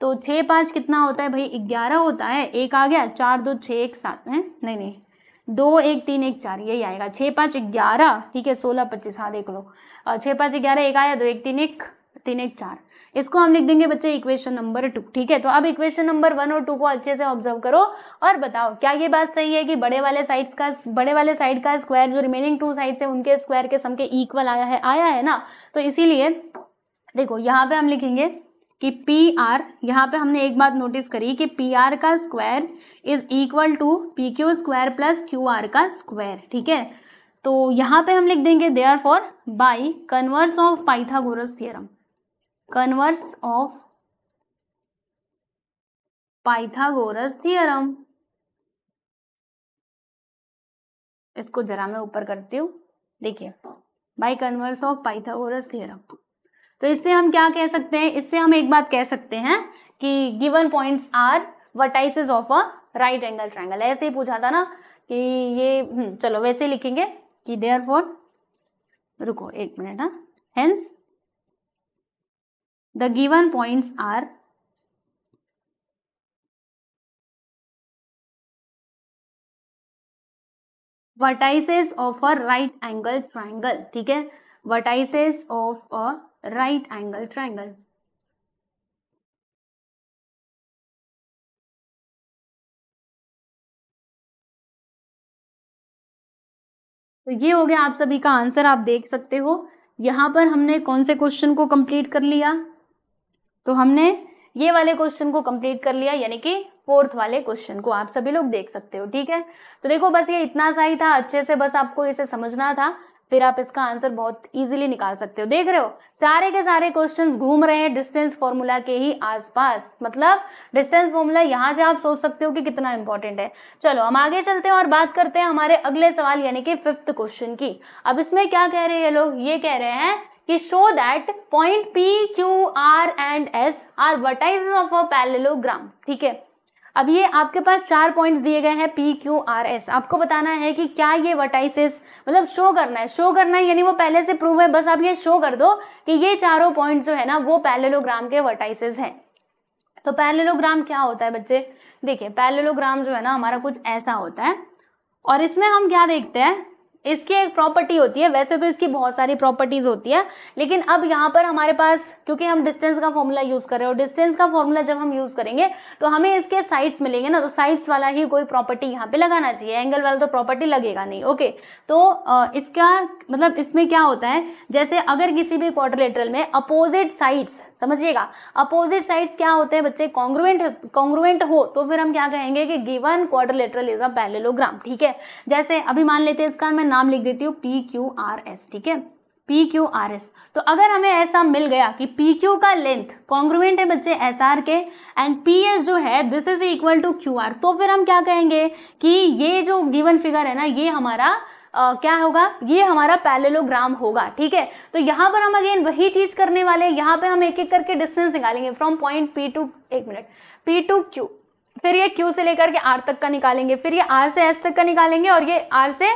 तो छः पाँच कितना होता है भाई ग्यारह होता है एक आ गया चार दो छः एक सात है नहीं नहीं दो एक तीन एक चार यही आएगा छः पाँच ग्यारह ठीक है सोलह पच्चीस हाँ देख लो छः पाँच ग्यारह एक आया दो एक तीन एक तीन एक चार इसको हम लिख देंगे बच्चे इक्वेशन नंबर टू ठीक है तो अब इक्वेशन नंबर वन और टू को अच्छे से ऑब्जर्व करो और बताओ क्या ये बात सही है कि बड़े वाले साइड का बड़े वाले साइड का स्क्वायर जो रिमेनिंग टू साइड है उनके स्क्वायर के सम के इक्वल आया है आया है ना तो इसीलिए देखो यहाँ पे हम लिखेंगे कि पी आर यहाँ पे हमने एक बात नोटिस करी कि पी आर का square is equal to P Q square plus Q R का स्क्वायर ठीक है तो यहाँ पे हम लिख देंगे therefore by converse of Pythagoras theorem converse of Pythagoras theorem इसको जरा मैं ऊपर करती हूँ देखिए by converse of Pythagoras theorem तो इससे हम क्या कह सकते हैं इससे हम एक बात कह सकते हैं कि given points are vertices of a right angle triangle ऐसे ही पूछा था ना कि ये हम्म, चलो वैसे लिखेंगे कि देयर फॉर रुको एक मिनट हाँ hence The given points are vertices of a right angle triangle. ठीक है vertices of a right angle triangle. तो ये हो गया आप सभी का आंसर आप देख सकते हो यहाँ पर हमने कौन से क्वेश्चन को कंप्लीट कर लिया तो हमने ये वाले क्वेश्चन को कंप्लीट कर लिया यानी कि फोर्थ वाले क्वेश्चन को आप सभी लोग देख सकते हो ठीक है तो देखो बस ये इतना सा ही था अच्छे से बस आपको इसे समझना था फिर आप इसका आंसर बहुत इजीली निकाल सकते हो देख रहे हो सारे के सारे क्वेश्चंस घूम रहे हैं डिस्टेंस फॉर्मूला के ही आसपास मतलब डिस्टेंस फॉर्मूला यहाँ से आप सोच सकते हो कि कितना इंपॉर्टेंट है चलो हम आगे चलते हैं और बात करते हैं हमारे अगले सवाल यानी कि फिफ्थ क्वेश्चन की अब इसमें क्या कह रहे हैं ये लोग ये कह रहे हैं कि show that point P Q R and S are vertices of a parallelogram ठीक है अब ये आपके पास चार पॉइंट्स दिए गए हैं पी क्यू आर एस आपको बताना है कि क्या ये वर्टाइसिस मतलब शो करना है शो करना है यानी वो पहले से प्रूव है बस आप ये शो कर दो कि ये चारों पॉइंट जो है ना वो पैरेललोग्राम के वटाइसिस हैं तो पैरेललोग्राम क्या होता है बच्चे देखिए पैरेललोग्राम जो है ना हमारा कुछ ऐसा होता है और इसमें हम क्या देखते हैं इसकी एक प्रॉपर्टी होती है वैसे तो इसकी बहुत सारी प्रॉपर्टीज़ होती है लेकिन अब यहाँ पर हमारे पास क्योंकि हम डिस्टेंस का फॉर्मूला यूज़ कर रहे हो डिस्टेंस का फॉर्मूला जब हम यूज़ करेंगे तो हमें इसके साइड्स मिलेंगे ना तो साइड्स वाला ही कोई प्रॉपर्टी यहाँ पे लगाना चाहिए एंगल वाला तो प्रॉपर्टी लगेगा नहीं ओके तो इसका मतलब इसमें क्या होता है जैसे अगर किसी भी क्वार्टरलेटरल में अपोजिट साइड्स समझिएगा अपोजिट साइड्स क्या होते हैं बच्चे कॉन्ग्रुवेंट कॉन्ग्रुवेंट हो तो फिर हम क्या कहेंगे कि given quadrilateral is a parallelogram ठीक है जैसे अभी मान लेते हैं इसका मैं नाम लिख देती हूँ पी क्यू आर एस ठीक है पी क्यू आर एस तो अगर हमें ऐसा मिल गया कि पी क्यू का लेंथ कॉन्ग्रुवेंट है बच्चे एस आर के एंड पी एस जो है this is equal to Q R तो फिर हम क्या कहेंगे कि ये जो गिवन फिगर है ना ये हमारा Uh, क्या होगा ये हमारा पैलेलोग्राम होगा ठीक है तो यहाँ पर हम अगेन वही चीज करने वाले हैं यहाँ पे हम एक एक करके डिस्टेंस निकालेंगे फ्रॉम पॉइंट पी टू एक मिनट पी टू क्यू फिर ये क्यू से लेकर के आर तक का निकालेंगे फिर ये आर से एस तक का निकालेंगे और ये आर से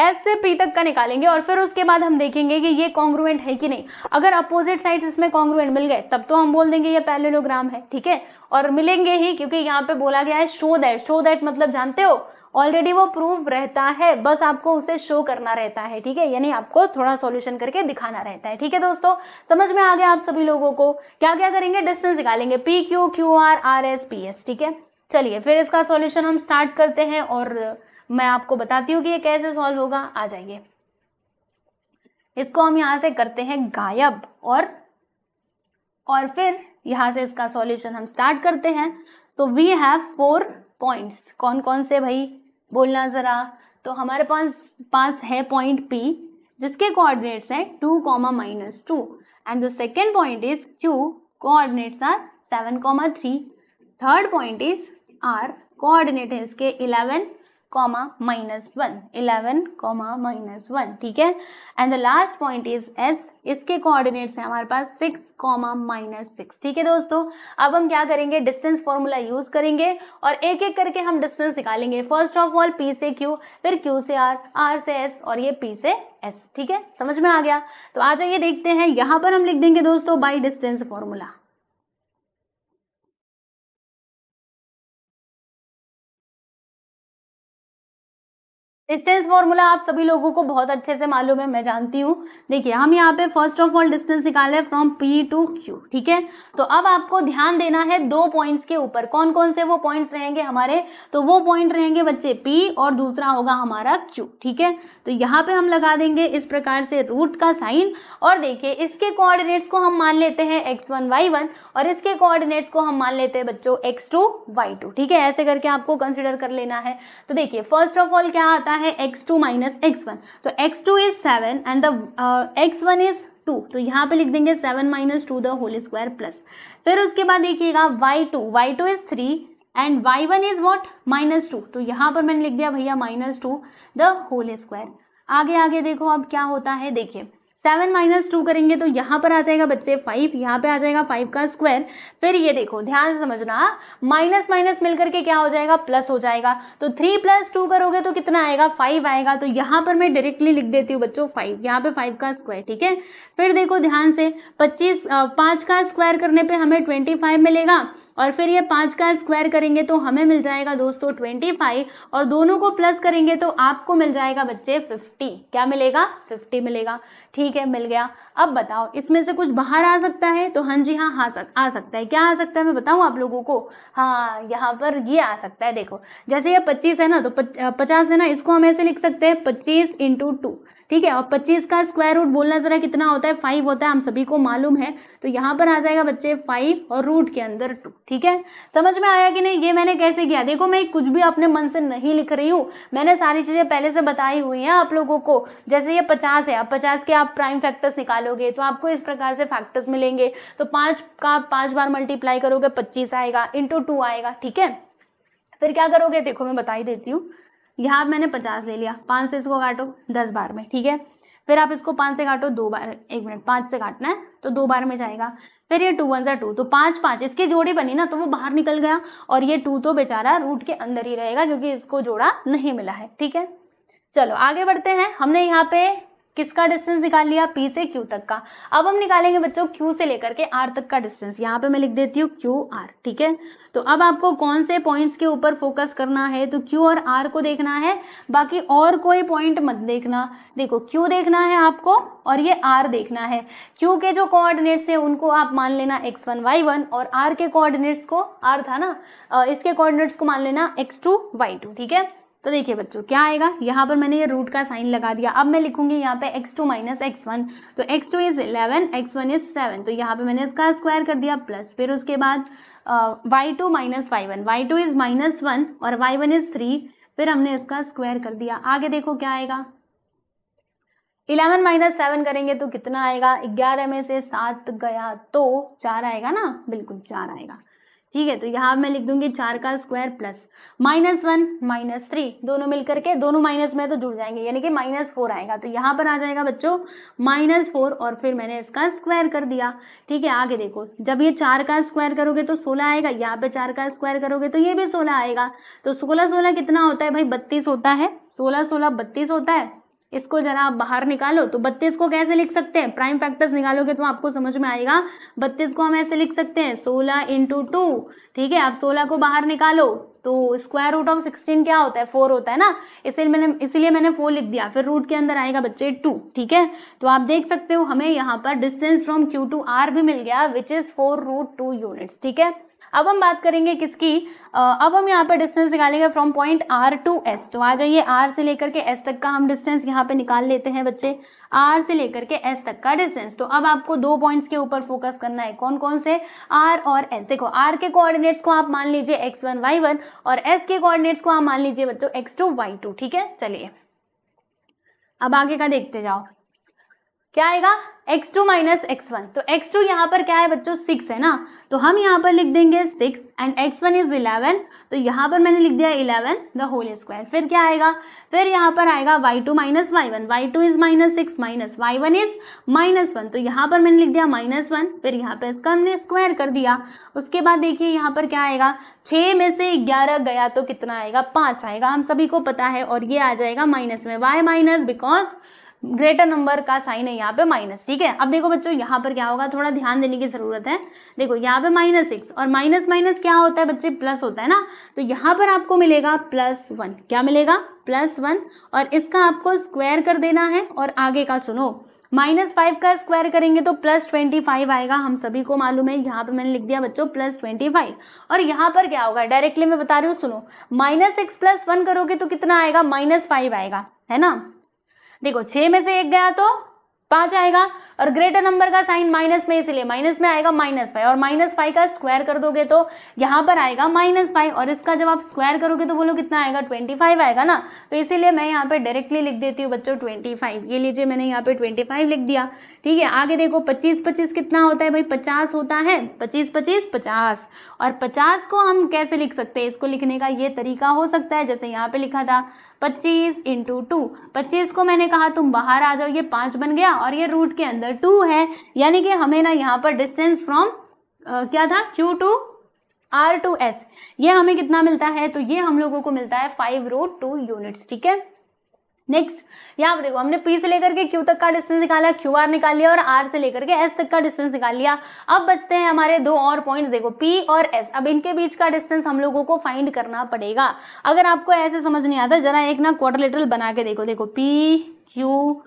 एस से पी तक का निकालेंगे और फिर उसके बाद हम देखेंगे कि ये कॉन्ग्रुएंट है कि नहीं अगर अपोजिट साइड इसमें कॉन्ग्रुएंट मिल गए तब तो हम बोल देंगे ये पैरेललोग्राम है ठीक है और मिलेंगे ही क्योंकि यहाँ पे बोला गया है शो दैट शो दैट मतलब जानते हो ऑलरेडी वो प्रूव रहता है बस आपको उसे शो करना रहता है ठीक है यानी आपको थोड़ा सॉल्यूशन करके दिखाना रहता है ठीक है दोस्तों समझ में आ गया आप सभी लोगों को क्या क्या करेंगे डिस्टेंस निकालेंगे P Q Q R R S P S ठीक है चलिए फिर इसका सॉल्यूशन हम स्टार्ट करते हैं और मैं आपको बताती हूँ कि ये कैसे सॉल्व होगा आ जाइए इसको हम यहाँ से करते हैं गायब और और फिर यहाँ से इसका सॉल्यूशन हम स्टार्ट करते हैं तो वी हैव फोर पॉइंट्स कौन कौन से भाई बोलना ज़रा तो हमारे पास पास है पॉइंट पी जिसके कोऑर्डिनेट्स हैं two comma minus two and the second point is Q coordinates are seven comma three third point is R coordinate है इसके eleven comma minus one eleven comma minus one ठीक है and the last point is S इसके coordinates हैं हमारे पास six comma minus six ठीक है दोस्तों अब हम क्या करेंगे डिस्टेंस फॉर्मूला यूज करेंगे और एक एक करके हम डिस्टेंस निकालेंगे फर्स्ट ऑफ ऑल पी से क्यू फिर क्यू से आर आर से एस और ये पी से एस ठीक है समझ में आ गया तो आ जाइए देखते हैं यहाँ पर हम लिख देंगे दोस्तों by distance formula distance formula आप सभी लोगों को बहुत अच्छे से मालूम है मैं जानती हूँ देखिए हम यहाँ पे फर्स्ट ऑफ ऑल डिस्टेंस निकाले फ्रॉम पी टू क्यू ठीक है तो अब आपको ध्यान देना है दो पॉइंट्स के ऊपर कौन कौन से वो पॉइंट्स रहेंगे हमारे तो वो पॉइंट रहेंगे बच्चे पी और दूसरा होगा हमारा क्यू ठीक है तो यहाँ पे हम लगा देंगे इस प्रकार से रूट का साइन और देखिए इसके कोऑर्डिनेट्स को हम मान लेते हैं एक्स वन वाई वन और इसके कोऑर्डिनेट्स को हम मान लेते हैं बच्चों एक्स टू वाई टू ठीक है ऐसे करके आपको कंसिडर कर लेना है तो देखिए फर्स्ट ऑफ ऑल क्या आता है क्या है x two minus x one तो x two is seven and the x one is two तो यहाँ पे लिख देंगे seven minus two the whole square plus फिर उसके बाद देखिएगा y two y two is three and y1 one is what minus two तो यहाँ पर मैंने लिख दिया भैया minus two the whole square आगे आगे देखो अब क्या होता है देखिए सेवन माइनस टू करेंगे तो यहाँ पर आ जाएगा बच्चे फाइव यहाँ पे आ जाएगा फाइव का स्क्वायर फिर ये देखो ध्यान से समझना माइनस माइनस मिलकर के क्या हो जाएगा प्लस हो जाएगा तो थ्री प्लस टू करोगे तो कितना आएगा फाइव आएगा तो यहाँ पर मैं डायरेक्टली लिख देती हूँ बच्चों फाइव यहाँ पे फाइव का स्क्वायर ठीक है फिर देखो ध्यान से पच्चीस पाँच का स्क्वायर करने पर हमें ट्वेंटी फाइव मिलेगा और फिर ये पाँच का स्क्वायर करेंगे तो हमें मिल जाएगा दोस्तों ट्वेंटी फाइव और दोनों को प्लस करेंगे तो आपको मिल जाएगा बच्चे फिफ्टी क्या मिलेगा फिफ्टी मिलेगा ठीक है मिल गया अब बताओ इसमें से कुछ बाहर आ सकता है तो हाँ जी हाँ हाँ सक, आ सकता है क्या आ सकता है मैं बताऊँ आप लोगों को हाँ यहाँ पर ये आ सकता है देखो जैसे ये पच्चीस है ना तो पचास है ना इसको हम ऐसे लिख सकते हैं पच्चीस इंटू टू ठीक है और पच्चीस का स्क्वायर रूट बोलना ज़रा कितना होता है फाइव होता है हम सभी को मालूम है तो यहाँ पर आ जाएगा बच्चे फाइव और रूट के अंदर टू ठीक है समझ में आया कि नहीं ये मैंने कैसे किया देखो मैं कुछ भी अपने मन से नहीं लिख रही हूँ मैंने सारी चीज़ें पहले से बताई हुई हैं आप लोगों को जैसे ये पचास है अब पचास के आप प्राइम फैक्टर्स निकालोगे तो आपको इस प्रकार से फैक्टर्स मिलेंगे तो पांच का आप बार मल्टीप्लाई करोगे पच्चीस आएगा इंटू टू आएगा ठीक है फिर क्या करोगे देखो मैं बता ही देती हूँ यहाँ मैंने पचास ले लिया पाँच से इसको काटो दस बार में ठीक है फिर आप इसको पाँच से काटो दो बार एक मिनट पाँच से काटना है तो दो बार में जाएगा फिर ये टू वन सा टू तो पाँच पाँच इसके जोड़े बनी ना तो वो बाहर निकल गया और ये टू तो बेचारा रूट के अंदर ही रहेगा क्योंकि इसको जोड़ा नहीं मिला है ठीक है चलो आगे बढ़ते हैं हमने यहाँ पे किसका डिस्टेंस निकाल लिया पी से क्यू तक का अब हम निकालेंगे बच्चों क्यू से लेकर के आर तक का डिस्टेंस यहाँ पे मैं लिख देती हूँ क्यू आर ठीक है तो अब आपको कौन से पॉइंट्स के ऊपर फोकस करना है तो क्यू और आर को देखना है बाकी और कोई पॉइंट मत देखना देखो क्यू देखना है आपको और ये आर देखना है क्यू के जो कोऑर्डिनेट्स हैं उनको आप मान लेना एक्स वन वाई वन और आर के कोऑर्डिनेट्स को आर था ना इसके कोऑर्डिनेट्स को मान लेना एक्स टू वाई टू ठीक है तो देखिए बच्चों क्या आएगा यहाँ पर मैंने ये रूट का साइन लगा दिया अब मैं लिखूंगी यहाँ पे x two minus x one तो x two is eleven x one is seven तो यहाँ पे मैंने इसका स्क्वायर कर दिया प्लस फिर उसके बाद y two minus Y one Y two is minus one और वाई वन इज़ थ्री फिर हमने इसका स्क्वायर कर दिया आगे देखो क्या आएगा इलेवन माइनस सेवन करेंगे तो कितना आएगा ग्यारह में से सात गया तो चार आएगा ना बिल्कुल चार आएगा ठीक है तो यहाँ मैं लिख दूंगी चार का square plus minus one minus three दोनों मिलकर के दोनों माइनस में तो जुड़ जाएंगे यानी कि माइनस फोर आएगा तो यहाँ पर आ जाएगा बच्चों माइनस फोर और फिर मैंने इसका स्क्वायर कर दिया ठीक है आगे देखो जब ये चार का स्क्वायर करोगे तो सोलह आएगा यहाँ पे चार का स्क्वायर करोगे तो ये भी सोलह आएगा तो सोलह सोलह कितना होता है भाई बत्तीस होता है सोलह सोलह बत्तीस होता है इसको जरा आप बाहर निकालो तो बत्तीस को कैसे लिख सकते हैं प्राइम फैक्टर्स निकालोगे तो आपको समझ में आएगा बत्तीस को हम ऐसे लिख सकते हैं सोलह इंटू टू ठीक है आप सोलह को बाहर निकालो तो स्क्वायर रूट ऑफ सिक्सटीन क्या होता है फोर होता है ना इसलिए मैंने इसीलिए मैंने फोर लिख दिया फिर रूट के अंदर आएगा बच्चे टू ठीक है तो आप देख सकते हो हमें यहाँ पर distance from Q to R भी मिल गया which is four root two units ठीक है अब हम बात करेंगे किसकी अब हम यहाँ पर डिस्टेंस निकालेंगे from point R to S तो आ जाइए आर से लेकर के एस तक का हम डिस्टेंस यहाँ पे निकाल लेते हैं बच्चे आर से लेकर के एस तक का डिस्टेंस तो अब आपको दो पॉइंट्स के ऊपर फोकस करना है कौन कौन से आर और एस देखो आर के कोऑर्डिनेट्स को आप मान लीजिए एक्स वन वाई वन और एस के कोऑर्डिनेट्स को आप मान लीजिए बच्चों एक्स टू वाई टू ठीक है चलिए अब आगे का देखते जाओ क्या आएगा x2 टू माइनस एक्स तो x2 टू यहाँ पर क्या है बच्चों सिक्स है ना तो हम यहाँ पर लिख देंगे six and x1 one is eleven तो यहाँ पर मैंने लिख दिया इलेवन द होल स्क्वायर फिर क्या आएगा फिर यहाँ पर आएगा y2 two minus Y one Y two is minus six minus Y one is minus one तो यहाँ पर मैंने लिख दिया माइनस वन फिर यहाँ पर इसका हमने स्क्वायर कर दिया उसके बाद देखिए यहाँ पर क्या आएगा छः में से ग्यारह गया तो कितना आएगा पाँच आएगा हम सभी को पता है और ये आ जाएगा माइनस में y minus because greater number का साइन है यहाँ पे माइनस ठीक है अब देखो बच्चों यहाँ पर क्या होगा थोड़ा ध्यान देने की ज़रूरत है देखो यहाँ पे माइनस सिक्स और माइनस माइनस क्या होता है बच्चे प्लस होता है ना तो यहाँ पर आपको मिलेगा प्लस वन क्या मिलेगा प्लस वन और इसका आपको स्क्वायर कर देना है और आगे का सुनो माइनस फाइव का स्क्वायर करेंगे तो प्लस ट्वेंटी फाइव आएगा हम सभी को मालूम है यहाँ पे मैंने लिख दिया बच्चों प्लस ट्वेंटी फाइव और यहाँ पर क्या होगा डायरेक्टली मैं बता रही हूँ सुनो माइनस सिक्स प्लस वन करोगे तो कितना आएगा माइनस फाइव आएगा है ना देखो छह में से एक गया तो पांच आएगा और ग्रेटर नंबर का साइन माइनस में इसलिए माइनस में आएगा माइनस फाइव और माइनस फाइव का स्क्वायर कर दोगे तो यहां पर आएगा माइनस फाइव और इसका जब आप स्क्वायर करोगे तो बोलो कितना आएगा ट्वेंटी फाइव आएगा ना तो इसीलिए मैं यहाँ पे डायरेक्टली लिख देती हूँ बच्चों ट्वेंटी फाइव ये लीजिए मैंने यहाँ पे ट्वेंटी फाइव लिख दिया ठीक है आगे देखो पच्चीस पच्चीस कितना होता है भाई पचास होता है पच्चीस पच्चीस पचास और पचास को हम कैसे लिख सकते हैं इसको लिखने का ये तरीका हो सकता है जैसे यहाँ पे लिखा था पच्चीस इंटू टू पच्चीस को मैंने कहा तुम बाहर आ जाओ ये पाँच बन गया और ये रूट के अंदर टू है यानी कि हमें ना यहाँ पर डिस्टेंस फ्रॉम क्या था Q to R to S ये हमें कितना मिलता है तो ये हम लोगों को मिलता है फाइव रोड टू यूनिट्स ठीक है नेक्स्ट यहाँ पर देखो हमने पी से लेकर के Q तक का डिस्टेंस निकाला क्यू आर निकाल लिया और आर से लेकर के एस तक का डिस्टेंस निकाल लिया अब बचते हैं हमारे दो और पॉइंट्स देखो पी और एस अब इनके बीच का डिस्टेंस हम लोगों को फाइंड करना पड़ेगा अगर आपको ऐसे समझ नहीं आता जरा एक ना क्वाड्रिलेटरल बना के देखो देखो पी क्यू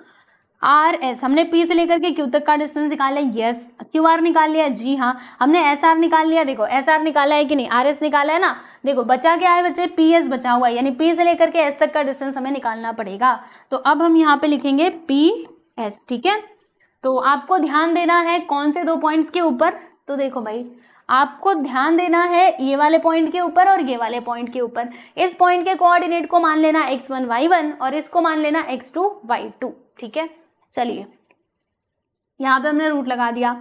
आर एस हमने पी से लेकर के क्यू तक का डिस्टेंस निकाला है यस क्यू आर निकाल लिया जी हाँ हमने एस आर निकाल लिया देखो एस आर निकाला है कि नहीं आर एस निकाला है ना देखो बचा क्या है बच्चे पी एस बचा हुआ है यानी पी से लेकर के एस तक का डिस्टेंस हमें निकालना पड़ेगा तो अब हम यहाँ पे लिखेंगे पी एस ठीक है तो आपको ध्यान देना है कौन से दो पॉइंट्स के ऊपर तो देखो भाई आपको ध्यान देना है ये वाले पॉइंट के ऊपर और ये वाले पॉइंट के ऊपर इस पॉइंट के कोऑर्डिनेट को मान लेना x1 y1 और इसको मान लेना x2 y2 ठीक है चलिए यहाँ पे हमने रूट लगा दिया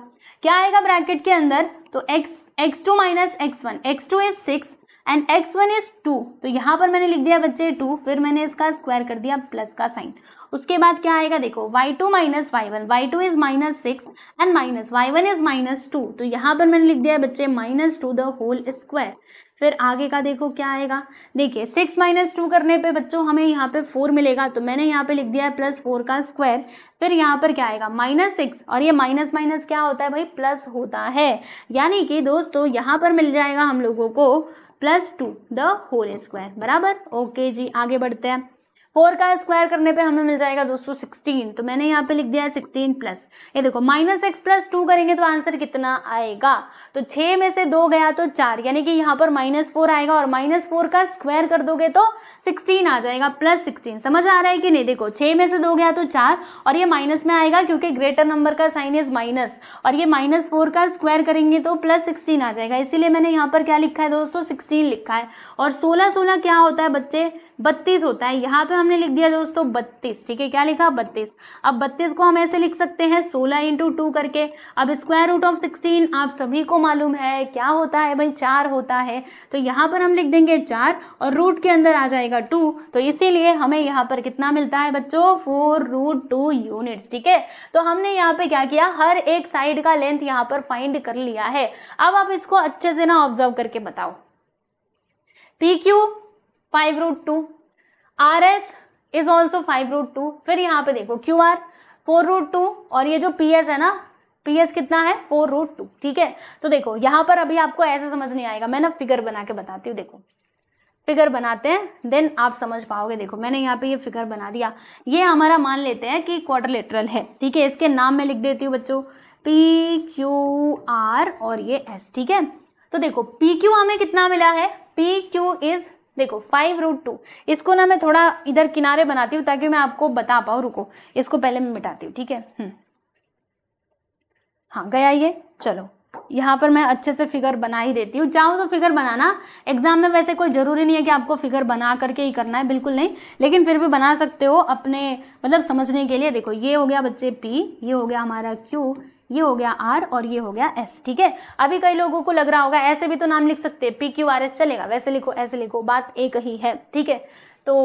क्या आएगा ब्रैकेट के अंदर तो x x two minus x one x two is six and x one is two तो यहाँ पर मैंने लिख दिया बच्चे टू फिर मैंने इसका स्क्वायर कर दिया प्लस का साइन उसके बाद क्या आएगा देखो y two minus Y one Y two is minus six and minus Y one is minus two तो यहाँ पर मैंने लिख दिया बच्चे minus two the whole square फिर आगे का देखो क्या आएगा देखिए सिक्स माइनस टू करने पे बच्चों हमें यहाँ पे फोर मिलेगा तो मैंने यहाँ पे लिख दिया है प्लस फोर का स्क्वायर फिर यहाँ पर क्या आएगा माइनस सिक्स और ये माइनस माइनस क्या होता है भाई प्लस होता है यानी कि दोस्तों यहाँ पर मिल जाएगा हम लोगों को plus two the whole square बराबर ओके जी आगे बढ़ते हैं फोर का स्क्वायर करने पे हमें मिल जाएगा दोस्तों सिक्सटीन तो मैंने यहाँ पे लिख दिया है सिक्सटीन प्लस ये देखो माइनस एक्स प्लस टू करेंगे तो आंसर कितना आएगा तो छः में से दो गया तो चार यानी कि यहाँ पर माइनस फोर आएगा और माइनस फोर का स्क्वायर कर दोगे तो सिक्सटीन आ जाएगा प्लस सिक्सटीन समझ आ रहा है कि नहीं देखो छः में से दो गया तो चार और ये माइनस में आएगा क्योंकि ग्रेटर नंबर का साइन इज माइनस और ये माइनस फोर का स्क्वायर करेंगे तो प्लस सिक्सटीन आ जाएगा इसीलिए मैंने यहाँ पर क्या लिखा है दोस्तों सिक्सटीन लिखा है और सोलह सोलह क्या होता है बच्चे बत्तीस होता है यहाँ पे हमने लिख दिया दोस्तों बत्तीस ठीक है क्या लिखा बत्तीस अब बत्तीस को हम ऐसे लिख सकते हैं सोलह इंटू टू करके अब स्क्वायर रूट ऑफ सिक्सटीन आप सभी को मालूम है क्या होता है भाई चार होता है तो यहाँ पर हम लिख देंगे चार और रूट के अंदर आ जाएगा टू तो इसीलिए हमें यहाँ पर कितना मिलता है बच्चों फोर रूट टू यूनिट्स ठीक है तो हमने यहाँ पे क्या किया हर एक साइड का लेंथ यहाँ पर फाइंड कर लिया है अब आप इसको अच्छे से ना ऑब्जर्व करके बताओ P Q five root two R S is also five root two फिर यहाँ पे देखो Q R four root two और ये जो पी एस है ना पी एस कितना है फोर रूट टू ठीक है तो देखो यहाँ पर अभी आपको ऐसे समझ नहीं आएगा मैं ना फिगर बना के बताती हूँ देखो फिगर बनाते हैं देन आप समझ पाओगे देखो मैंने यहाँ पे ये फिगर बना दिया ये हमारा मान लेते हैं कि लेटरल है ठीक है इसके नाम मैं लिख देती हूँ बच्चों पी क्यू आर और ये एस ठीक है तो देखो पी क्यू हमें कितना मिला है पी क्यू इज देखो फाइव रूट टू इसको ना मैं थोड़ा इधर किनारे बनाती हूँ ताकि मैं आपको बता पाऊँ रुको इसको पहले मैं मिटाती हूँ ठीक है हम्म। हाँ गया ये चलो यहाँ पर मैं अच्छे से फिगर बना ही देती हूँ चाहो तो फिगर बनाना एग्जाम में वैसे कोई ज़रूरी नहीं है कि आपको फिगर बना करके ही करना है बिल्कुल नहीं लेकिन फिर भी बना सकते हो अपने मतलब समझने के लिए देखो ये हो गया बच्चे पी ये हो गया हमारा क्यू ये हो गया आर और ये हो गया एस ठीक है अभी कई लोगों को लग रहा होगा ऐसे भी तो नाम लिख सकते हैं पी क्यू आर एस चलेगा वैसे लिखो ऐसे लिखो बात एक ही है ठीक है तो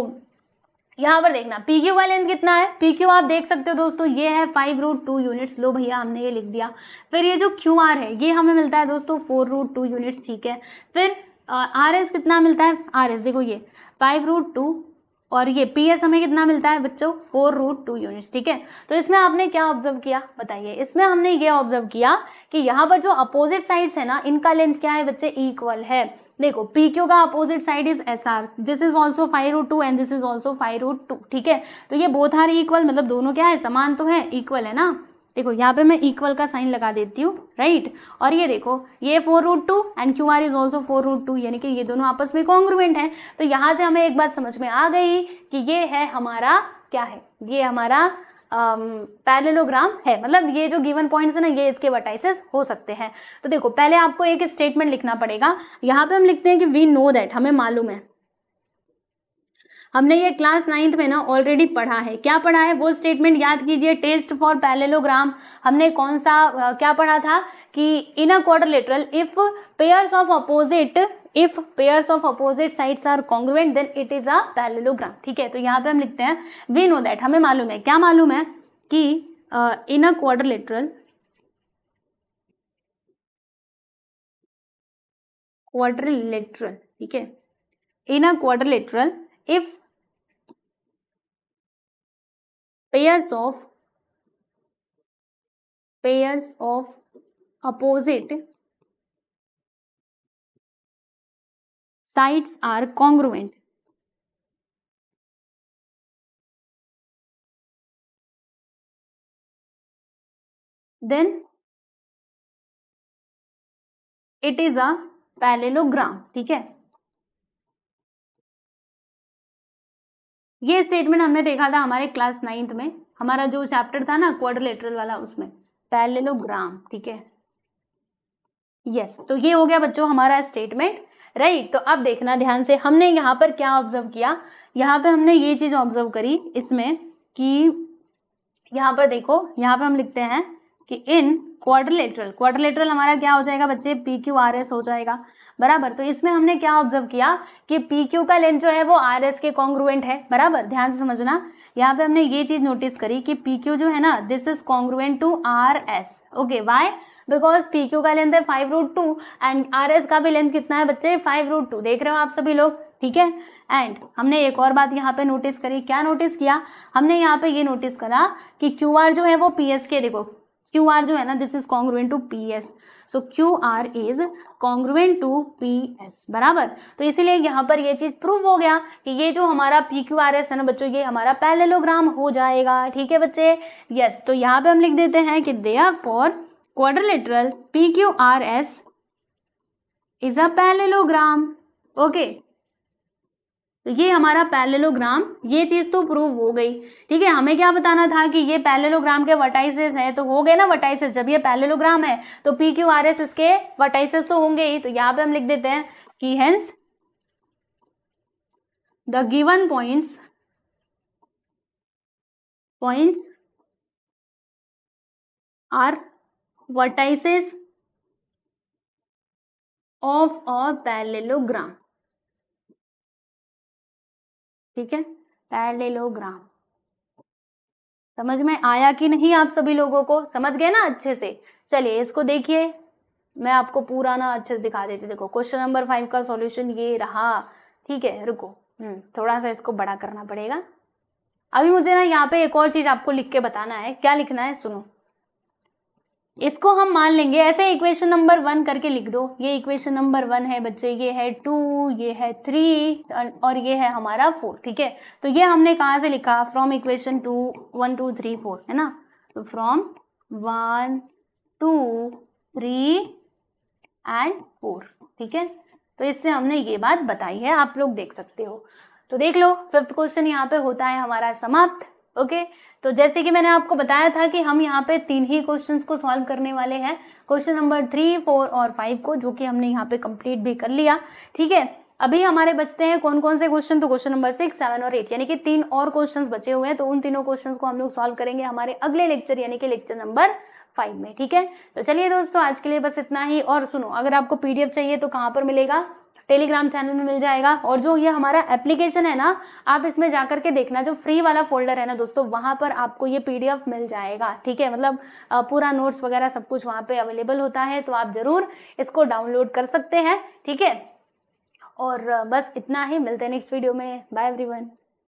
यहाँ पर देखना पी क्यू का लेंथ कितना है पी क्यू आप देख सकते हो दोस्तों ये है फाइव रूट टू यूनिट्स लो भैया हमने ये लिख दिया फिर ये जो क्यू आर है ये हमें मिलता है दोस्तों फोर रूट टू यूनिट्स ठीक है फिर आर एस कितना मिलता है आर एस देखो ये फाइव रूट टू और ये पी एस हमें कितना मिलता है बच्चों फोर रूट टू यूनिट्स ठीक है तो इसमें आपने क्या ऑब्जर्व किया बताइए इसमें हमने ये ऑब्जर्व किया कि यहाँ पर जो अपोजिट साइड्स है ना इनका लेंथ क्या है बच्चे इक्वल है देखो पी क्यू का opposite side is S R this is also five root two and this is also five root two ठीक है तो ये बोथ आर इक्वल मतलब दोनों क्या है समान तो है इक्वल है ना देखो यहाँ पे मैं इक्वल का साइन लगा देती हूँ राइट और ये देखो ये four root two and Q R is also four root two यानी कि ये दोनों आपस में कॉन्ग्रूमेंट हैं तो यहाँ से हमें एक बात समझ में आ गई कि ये है हमारा क्या है ये हमारा पैरेलोग्राम um, है मतलब ये जो गिवन पॉइंट्स है ना ये इसके वर्टाइसेस हो सकते हैं तो देखो पहले आपको एक स्टेटमेंट लिखना पड़ेगा यहाँ पे हम लिखते हैं कि वी नो दैट हमें मालूम है हमने ये क्लास नाइन्थ में ना ऑलरेडी पढ़ा है क्या पढ़ा है वो स्टेटमेंट याद कीजिए टेस्ट फॉर पैलेलोग्राम हमने कौन सा क्या पढ़ा था कि in a quadrilateral if pairs of opposite if pairs of opposite sides are congruent then it is a parallelogram ठीक है तो यहाँ पे हम लिखते हैं वी नो दैट हमें मालूम है क्या मालूम है कि इन अ क्वाड्रिलेटरल क्वाड्रिलेटरल ठीक है in a quadrilateral if pairs of pairs of opposite sides are congruent then it is a parallelogram ठीक है ये स्टेटमेंट हमने देखा था हमारे क्लास नाइन्थ में हमारा जो चैप्टर था ना क्वाड्रिलेटरल वाला उसमें ग्राम ठीक है यस तो ये हो गया बच्चों हमारा स्टेटमेंट राइट right, तो अब देखना ध्यान से हमने यहाँ पर क्या ऑब्जर्व किया यहाँ पे हमने ये चीज ऑब्जर्व करी इसमें कि यहाँ पर देखो यहाँ पे हम लिखते हैं कि इन क्वाड्रिलेटरल क्वाड्रिलेटरल हमारा क्या हो जाएगा बच्चे पी क्यू आर एस हो जाएगा बराबर तो इसमें हमने क्या ऑब्जर्व किया कि पी क्यू का लेंथ जो है वो आर एस के कॉन्ग्रुएंट है बराबर ध्यान से समझना यहाँ पे हमने ये चीज नोटिस करी कि पी क्यू जो है ना this is congruent to R S okay why because P Q का लेंथ है five root two and R S का भी लेंथ कितना है बच्चे फाइव रूट टू देख रहे हो आप सभी लोग ठीक है एंड हमने एक और बात यहाँ पे नोटिस करी क्या नोटिस किया हमने यहाँ पे ये नोटिस करा कि क्यू आर जो है वो पी एस के देखो क्यू आर जो है ना this is congruent to P S so Q R is congruent to P S बराबर तो इसीलिए यहाँ पर ये चीज़ प्रूव हो गया कि ये जो हमारा पी क्यू आर एस है ना बच्चों ये हमारा पैरेलोग्राम हो जाएगा ठीक है बच्चे यस yes, तो यहाँ पे हम लिख देते हैं कि therefore quadrilateral P Q R S is a parallelogram okay तो ये हमारा पैलेलोग्राम ये चीज़ तो प्रूव हो गई ठीक है हमें क्या बताना था कि ये पैलेलोग्राम के वर्टाइसेस हैं तो हो गए ना वर्टाइसेस जब ये पैलेलोग्राम है तो पी क्यू आर एस इसके वर्टाइसेस तो होंगे ही तो यहाँ पे हम लिख देते हैं कि hence the given points points are vertices of a parallelogram ठीक है पैरेलोग्राम समझ में आया कि नहीं आप सभी लोगों को समझ गए ना अच्छे से चलिए इसको देखिए मैं आपको पूरा ना अच्छे से दिखा देती देखो क्वेश्चन नंबर फाइव का सॉल्यूशन ये रहा ठीक है रुको हम्म थोड़ा सा इसको बड़ा करना पड़ेगा अभी मुझे ना यहाँ पे एक और चीज आपको लिख के बताना है क्या लिखना है सुनो इसको हम मान लेंगे ऐसे इक्वेशन नंबर वन करके लिख दो ये इक्वेशन नंबर वन है बच्चे ये है टू ये है थ्री और ये है हमारा फोर ठीक है तो ये हमने कहाँ से लिखा from equation two one two three four है ना तो from one two three and four ठीक है तो इससे हमने ये बात बताई है आप लोग देख सकते हो तो देख लो फिफ्थ क्वेश्चन यहाँ पे होता है हमारा समाप्त ओके okay? तो जैसे कि मैंने आपको बताया था कि हम यहाँ पे तीन ही क्वेश्चंस को सॉल्व करने वाले हैं क्वेश्चन नंबर थ्री फोर और फाइव को जो कि हमने यहाँ पे कंप्लीट भी कर लिया ठीक है अभी हमारे बचते हैं कौन कौन से क्वेश्चन तो क्वेश्चन नंबर सिक्स सेवन और एट यानी कि तीन और क्वेश्चन बचे हुए हैं तो उन तीनों क्वेश्चन को हम लोग सॉल्व करेंगे हमारे अगले लेक्चर यानी कि लेक्चर नंबर फाइव में ठीक है तो चलिए दोस्तों आज के लिए बस इतना ही और सुनो अगर आपको पीडीएफ चाहिए तो कहाँ पर मिलेगा टेलीग्राम चैनल में मिल जाएगा और जो ये हमारा एप्लीकेशन है ना आप इसमें जाकर के देखना जो फ्री वाला फोल्डर है ना दोस्तों वहां पर आपको ये पी मिल जाएगा ठीक है मतलब पूरा नोट्स वगैरह सब कुछ वहाँ पर अवेलेबल होता है तो आप ज़रूर इसको डाउनलोड कर सकते हैं ठीक है और बस इतना ही मिलते हैं नेक्स्ट वीडियो में बाय एवरीवन